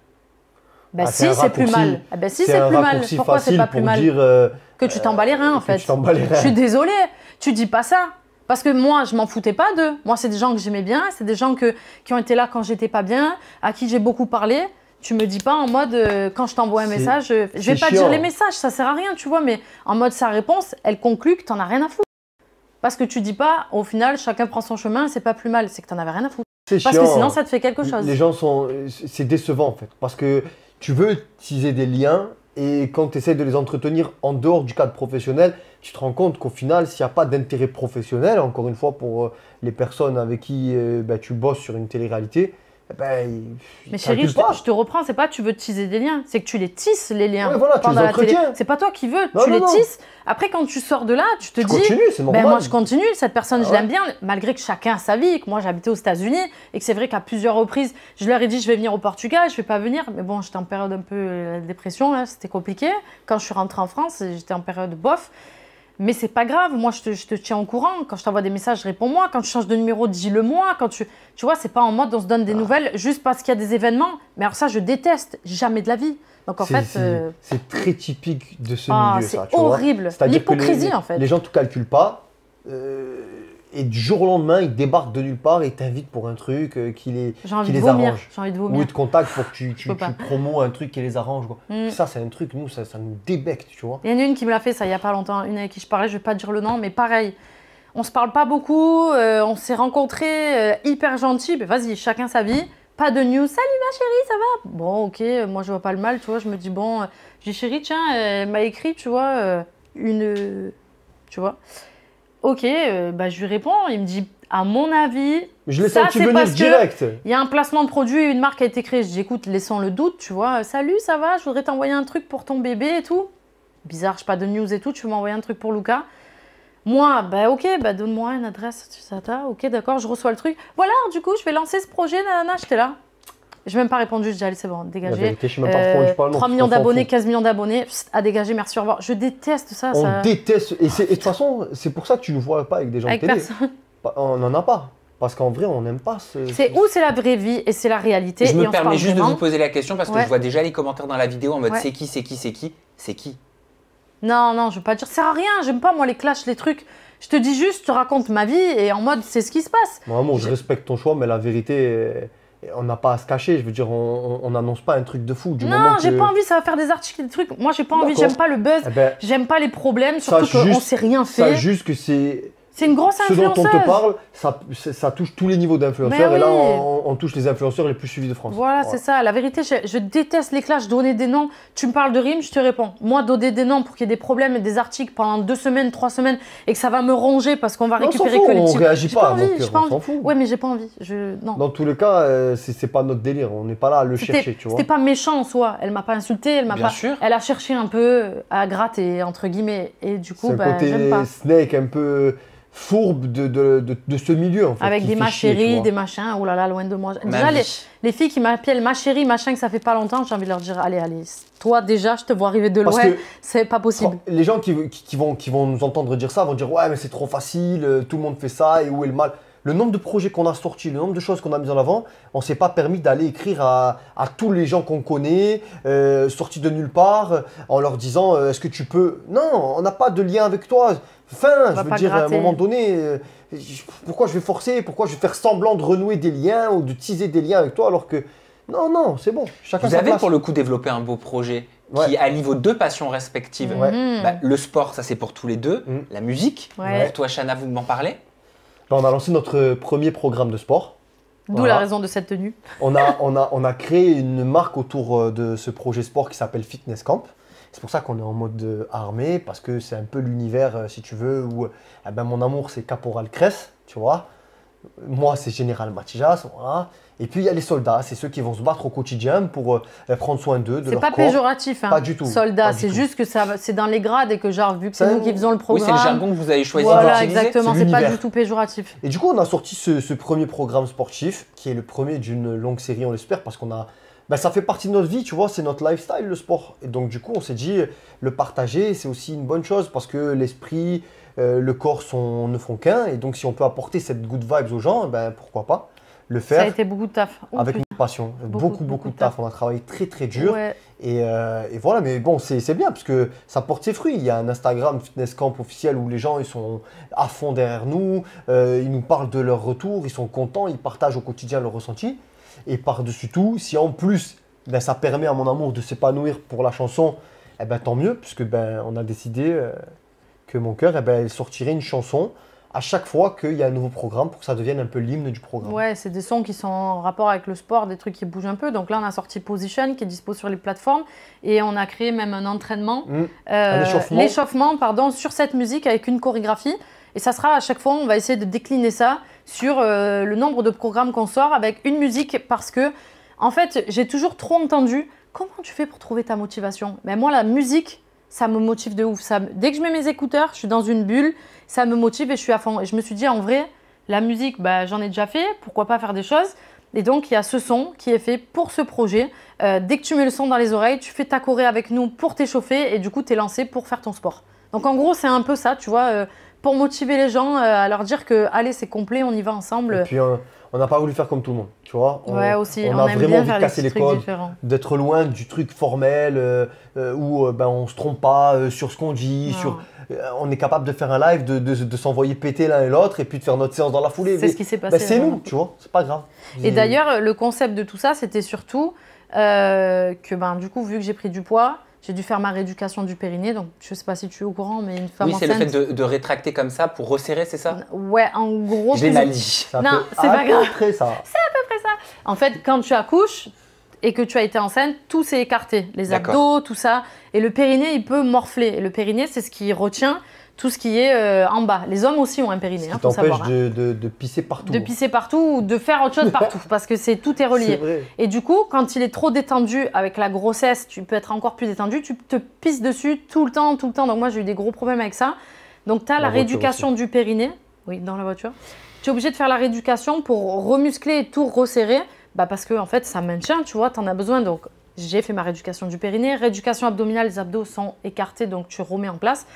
Bah, ah, ah, bah si, c'est plus mal. si, c'est plus mal. Pourquoi c'est pas plus mal dire, euh, Que tu t'en bats les reins, en fait. Je suis désolée. Tu dis pas ça. Parce que moi, je m'en foutais pas d'eux. Moi, c'est des gens que j'aimais bien. C'est des gens que, qui ont été là quand j'étais pas bien, à qui j'ai beaucoup parlé. Tu me dis pas en mode, euh, quand je t'envoie un message, euh, je vais pas dire les messages, ça sert à rien, tu vois, mais en mode sa réponse, elle conclut que t'en as rien à foutre. Parce que tu dis pas, au final, chacun prend son chemin, c'est pas plus mal, c'est que t'en avais rien à foutre. Parce que sinon, ça te fait quelque chose. Les gens sont. C'est décevant, en fait. Parce que tu veux utiliser des liens et quand tu essaies de les entretenir en dehors du cadre professionnel, tu te rends compte qu'au final, s'il n'y a pas d'intérêt professionnel, encore une fois, pour euh, les personnes avec qui euh, bah, tu bosses sur une télé-réalité, eh ben, mais chérie, je, te reprends, c'est pas que tu veux teaser des liens, c'est que tu les tisses les liens C'est pas toi qui veux, tu les tisses. Après, quand tu sors de là, tu te dis, mais ben, moi je continue, cette personne ah je l'aime bien, malgré que chacun a sa vie, que moi j'habitais aux États-Unis et que c'est vrai qu'à plusieurs reprises, je leur ai dit je vais venir au Portugal, je vais pas venir, mais bon, j'étais en période un peu de euh, dépression, c'était compliqué. Quand je suis rentrée en France, j'étais en période bof. Mais c'est pas grave, moi je te, tiens en courant. Quand je t'envoie des messages, réponds-moi. Quand tu changes de numéro, dis-le-moi. Quand tu, tu vois, c'est pas en mode on se donne des ah. nouvelles juste parce qu'il y a des événements. Mais alors ça, je déteste jamais de la vie. Donc en fait, euh, c'est très typique de ce ah, milieu. C'est horrible. L'hypocrisie en fait. Les gens tout calculent pas. Euh, et du jour au lendemain, ils débarquent de nulle part et t'invitent pour un truc euh, qui les, les arrange. J'ai envie de vomir. Ou ils te contactent pour que tu, tu, tu promo un truc qui les arrange. Mm. Ça, c'est un truc, nous, ça, ça nous débecte, tu vois. Il y en a une qui me l'a fait, ça, il n'y a pas longtemps, une avec qui je parlais, je vais pas dire le nom, mais pareil. On se parle pas beaucoup, euh, on s'est rencontrés, euh, hyper gentils, mais vas-y, chacun sa vie. Pas de news, salut ma chérie, ça va Bon, ok, moi je vois pas le mal, tu vois, je me dis, bon, j'ai chérie, tiens, elle m'a écrit, tu vois, une. tu vois. Ok, euh, bah, je lui réponds. Il me dit à mon avis, je ça c'est parce direct. il y a un placement de produit, une marque a été créée. écoute, laissant le doute, tu vois. Salut, ça va Je voudrais t'envoyer un truc pour ton bébé et tout. Bizarre, je pas de news et tout. Tu veux m'envoyer un truc pour Lucas Moi, bah ok, bah donne-moi une adresse, tu Ok, d'accord, je reçois le truc. Voilà, du coup, je vais lancer ce projet. Nanana, t'ai là. Je vais même pas répondu, j'ai allez, c'est bon, dégagez. je 3 euh, millions d'abonnés, 15 millions d'abonnés, à dégager, merci, au revoir. Je déteste ça. On déteste. Et, de toute façon, c'est pour ça que tu ne vois pas avec des gens avec de télé. On n'en a pas. Parce qu'en vrai, on n'aime pas ce. C'est où c'est la vraie vie et c'est la réalité. Je me permets juste de vous poser la question parce que je vois déjà les commentaires dans la vidéo en mode c'est qui, c'est qui, c'est qui, c'est qui. Non, non, je ne veux pas dire. Ça sert à rien. J'aime pas moi les clashs, les trucs. Je te dis juste, je racontes raconte ma vie et en mode c'est ce qui se passe. Moi, je... respecte ton choix, mais la vérité on n'a pas à se cacher. Je veux dire, on n'annonce pas un truc de fou. Du non, moment que... j'ai pas envie, ça va faire des articles, des trucs. Moi, j'ai pas envie, j'aime pas le buzz, eh ben, j'aime pas les problèmes, surtout qu'on sait rien fait. Ça, juste que c'est c'est une grosse influenceuse. Ce dont on te parle, ça, ça touche tous les niveaux d'influenceurs. Ben et là, on, touche les influenceurs les plus suivis de France. Voilà, c'est ça. La vérité, je, déteste les clashs. Donner des noms. Tu me parles de rimes, je te réponds. Moi, donner des noms pour qu'il y ait des problèmes et des articles pendant deux semaines, trois semaines et que ça va me ronger parce qu'on va récupérer que les On réagit pas, s'en fout. Ouais, mais j'ai pas envie. Je... Non. Dans tous les cas, euh, c'est pas notre délire. On n'est pas là à le chercher, tu vois. C'était pas méchant en soi. Elle m'a pas insulté. Elle m'a pas. Sûr. Elle a cherché un peu à gratter, entre guillemets. Et du coup, bah, côté pas. snake un peu fourbe de, ce milieu. Avec des ma des machins, oh là là, loin de moi. déjà, les, filles qui m'appellent ma chérie, machin, que ça fait pas longtemps, j'ai envie de leur dire allez, allez, toi déjà, je te vois arriver de loin, c'est pas possible. Les gens qui, vont, qui vont nous entendre dire ça vont dire ouais, mais c'est trop facile, euh, tout le monde fait ça, et où est le mal le nombre de projets qu'on a sortis, le nombre de choses qu'on a mises en avant, on s'est pas permis d'aller écrire à, tous les gens qu'on connaît, euh, sortis de nulle part, en leur disant euh, est-ce que tu peux. Non, on n'a pas de lien avec toi fin. Je veux dire, à un moment donné, euh, pourquoi je vais forcer Pourquoi je vais faire semblant de renouer des liens ou de teaser des liens avec toi alors que. Non, non, c'est bon. Chacun Vous avez pour le coup développé un beau projet qui allie vos deux passions respectives. Mhm. Bah, le sport, ça c'est pour tous les deux. Mhm. La musique, ouais. pour toi, Chana, vous m'en parlez bah, On a lancé notre premier programme de sport. D'où la raison de cette tenue. on a créé une marque autour euh, de ce projet sport qui s'appelle Fitness Camp. C'est pour ça qu'on est en mode euh, armée, parce que c'est un peu l'univers, euh, si tu veux, où eh ben, mon amour, c'est Caporal Cress, tu vois. Moi, c'est Général Matijas, Et puis, il y a les soldats, c'est ceux qui vont se battre au quotidien pour euh, prendre soin d'eux, de leur C'est pas péjoratif, hein, Pas du tout. Soldats, c'est juste que ça, c'est dans les grades et que, genre, vu que c'est nous qui faisons le programme. Oui, c'est le jargon que vous avez choisi Voilà, exactement, c'est pas du tout péjoratif. Et du coup, on a sorti ce premier programme sportif, qui est le premier d'une longue série, on l'espère, parce qu'on a bah, ça fait partie de notre vie, tu vois, c'est notre lifestyle le sport. Et donc du coup, on s'est dit, le partager, c'est aussi une bonne chose parce que l'esprit, euh, le corps sont, ne font qu'un. Et donc si on peut apporter cette good vibes aux gens, ben, pourquoi pas le faire. Ça a été beaucoup de taf. avec une passion, beaucoup, beaucoup, de taf. On a travaillé très, très dur. Euh, et, voilà, mais bon, c'est bien parce que ça porte ses fruits. Il y a un Instagram Fitness Camp officiel où les gens ils sont à fond derrière nous, euh, ils nous parlent de leur retour, ils sont contents, ils partagent au quotidien leur ressenti. Et par-dessus tout, si en plus, ben, ça permet à mon amour de s'épanouir pour la chanson, eh ben, tant mieux, puisque ben, on a décidé euh, que mon cœur eh ben, sortirait une chanson à chaque fois qu'il y a un nouveau programme pour que ça devienne un peu l'hymne du programme. Ouais, c'est des sons qui sont en rapport avec le sport, des trucs qui bougent un peu. Donc là, on a sorti Position qui est dispo sur les plateformes et on a créé même un entraînement, mmh. euh, l'échauffement, pardon, sur cette musique avec une chorégraphie. Et ça sera à chaque fois, on va essayer de décliner ça sur euh, le nombre de programmes qu'on sort avec une musique parce que, en fait, j'ai toujours trop entendu comment tu fais pour trouver ta motivation. Mais moi, la musique, ça me motive de ouf. dès que je mets mes écouteurs, je suis dans une bulle, ça me motive et je suis à fond. Et je me suis dit, en vrai, la musique, bah, j'en ai déjà fait, pourquoi pas faire des choses et donc, il y a ce son qui est fait pour ce projet. Euh, dès que tu mets le son dans les oreilles, tu fais ta choré avec nous pour t'échauffer et du coup, tu es lancé pour faire ton sport. Donc, en gros, c'est un peu ça, tu vois. Euh, pour motiver les gens, euh, à leur dire que allez, c'est complet, on y va ensemble. Et puis, on n'a pas voulu faire comme tout le monde, tu vois. On, ouais, aussi, on, a aime vraiment bien envie de casser les d'être loin du truc formel euh, euh, où on ben, on se trompe pas sur ce qu'on dit, sur on est capable de faire un live, de, de, s'envoyer péter l'un et l'autre et puis de faire notre séance dans la foulée. C'est ce qui s'est ben, passé. c'est hein. nous, tu vois, c'est pas grave. Et d'ailleurs, le concept de tout ça, c'était surtout que ben, du coup, vu que j'ai pris du poids, j'ai dû faire ma rééducation du périnée, donc je ne sais pas si tu es au courant, mais une femme oui, enceinte... Oui, c'est le fait de, rétracter comme ça pour resserrer, c'est ça Ouais, en gros... J'ai (laughs) Non, c'est pas grave. (laughs) C'est à peu près ça. En fait, quand tu accouches et que tu as été enceinte, tout s'est écarté. Les abdos, tout ça. Et le périnée, il peut morfler. le périnée, c'est ce qui retient tout ce qui est euh, en bas. Les hommes aussi ont un périnée. Ça hein, t'empêche hein. de, pisser partout. De pisser partout ou de faire autre chose partout (laughs) parce que c'est tout est relié. Et du coup, quand il est trop détendu avec la grossesse, tu peux être encore plus détendu, tu te pisses dessus tout le temps, tout le temps. Donc moi, j'ai eu des gros problèmes avec ça. Donc tu as la, rééducation du périnée, oui, dans la voiture. Tu es obligé de faire la rééducation pour remuscler et tout resserrer. Bah parce que en fait ça maintient, tu vois, tu en as besoin. Donc j'ai fait ma rééducation du périnée, rééducation abdominale, les abdos sont écartés donc tu remets en place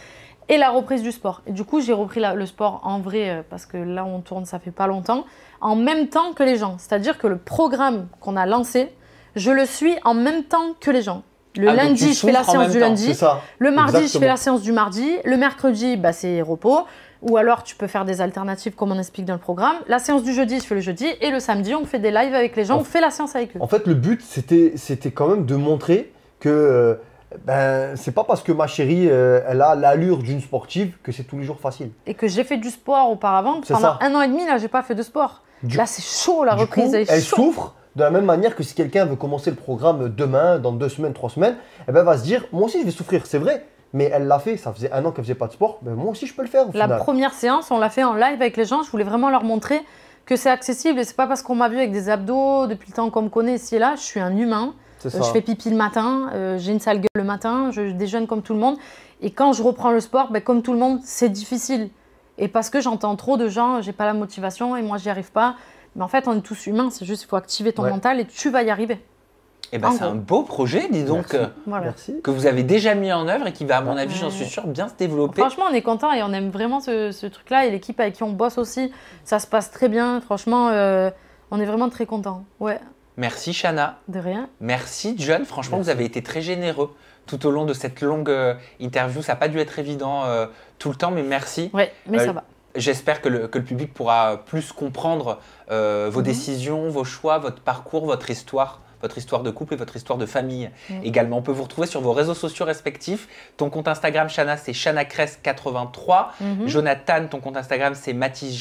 et la reprise du sport. Et du coup, j'ai repris le sport en vrai, euh, parce que là, on tourne, ça fait pas longtemps, en même temps que les gens. C'est-à-dire que le programme qu'on a lancé, je le suis en même temps que les gens. Le ah, lundi, je fais la séance du lundi. Le mardi, je fais la séance du mardi. Le mercredi, bah, c'est repos. Ou alors, tu peux faire des alternatives comme on explique dans le programme. La séance du jeudi, je fais le jeudi. Et le samedi, on fait des lives avec les gens, on fait la séance avec eux. En fait, le but, c'était quand même de montrer que euh, ben, c'est pas parce que ma chérie, euh, elle a l'allure d'une sportive que c'est tous les jours facile. Et que j'ai fait du sport auparavant. Pendant un an et demi, là, j'ai pas fait de sport. là, c'est chaud la reprise. Coup, elle, souffre de la même manière que si quelqu'un veut commencer le programme demain, dans deux semaines, trois semaines, eh ben, elle va se dire Moi aussi, je vais souffrir, c'est vrai. Mais elle l'a fait, ça faisait un an qu'elle faisait pas de sport. Ben, moi aussi, je peux le faire. la première séance, on l'a fait en live avec les gens. Je voulais vraiment leur montrer que c'est accessible. Et c'est pas parce qu'on m'a vu avec des abdos depuis le temps qu'on me connaît ici et là. Je suis un humain euh, je fais pipi le matin, euh, j'ai une sale gueule le matin, je déjeune comme tout le monde. Et quand je reprends le sport, ben, comme tout le monde, c'est difficile. Et parce que j'entends trop de gens, j'ai pas la motivation et moi j'y arrive pas. Mais en fait, on est tous humains, c'est juste qu'il faut activer ton mental et tu vas y arriver. et eh ben, c'est un beau projet, dis donc, euh, Merci. que vous avez déjà mis en œuvre et qui va, à mon avis, j'en suis sûr, bien se développer. Franchement, on est content et on aime vraiment ce, truc-là. Et l'équipe avec qui on bosse aussi, ça se passe très bien. Franchement, on est vraiment très content. Ouais. Merci Shanna. De rien. Merci John. Franchement, vous avez été très généreux tout au long de cette longue euh, interview. Ça n'a pas dû être évident euh, tout le temps, mais merci. Oui, mais ça euh, va. J'espère que le, public pourra plus comprendre vos mhm. décisions, vos choix, votre parcours, votre histoire votre histoire de couple et votre histoire de famille. Mm. Également, on peut vous retrouver sur vos réseaux sociaux respectifs. Ton compte Instagram, Chana, c'est chanacres83. Mhm. Jonathan, ton compte Instagram, c'est Mathis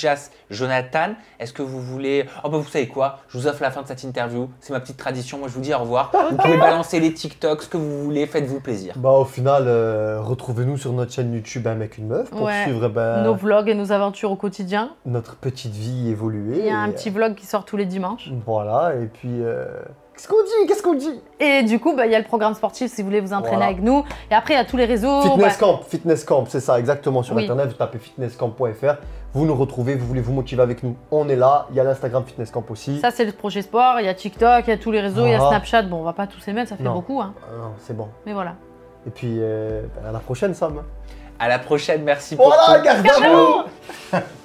Jonathan. Est-ce que vous voulez... Oh bah vous savez quoi Je vous offre la fin de cette interview. C'est ma petite tradition. Moi, je vous dis au revoir. Vous pouvez (laughs) balancer les TikTok, ce que vous voulez. Faites-vous plaisir. Bah au final, euh, retrouvez-nous sur notre chaîne YouTube Un mec, une meuf pour suivre bah, nos vlogs et nos aventures au quotidien. Notre petite vie évoluée. Il y a un petit euh, vlog qui sort tous les dimanches. Voilà, et puis... Euh, Qu'est-ce qu'on dit Qu'est-ce qu'on dit Et du coup, bah, il y a le programme sportif si vous voulez vous entraîner avec nous. Et après, il y a tous les réseaux. Bah Fitness Camp, Fitness Camp, c'est ça, exactement. Sur Internet, vous tapez fitnesscamp.fr, vous nous retrouvez, vous voulez vous motiver avec nous, on est là. Il y a l'Instagram Fitness Camp aussi. Ça, c'est le projet sport, il y a TikTok, il y a tous les réseaux, il y a ah. Snapchat. Bon, on va pas tous les mettre, ça fait beaucoup. Hein. Ah non, c'est bon. Mais voilà. Et puis, euh, à la prochaine, Sam. À la prochaine, merci pour Voilà, tout. garde (laughs)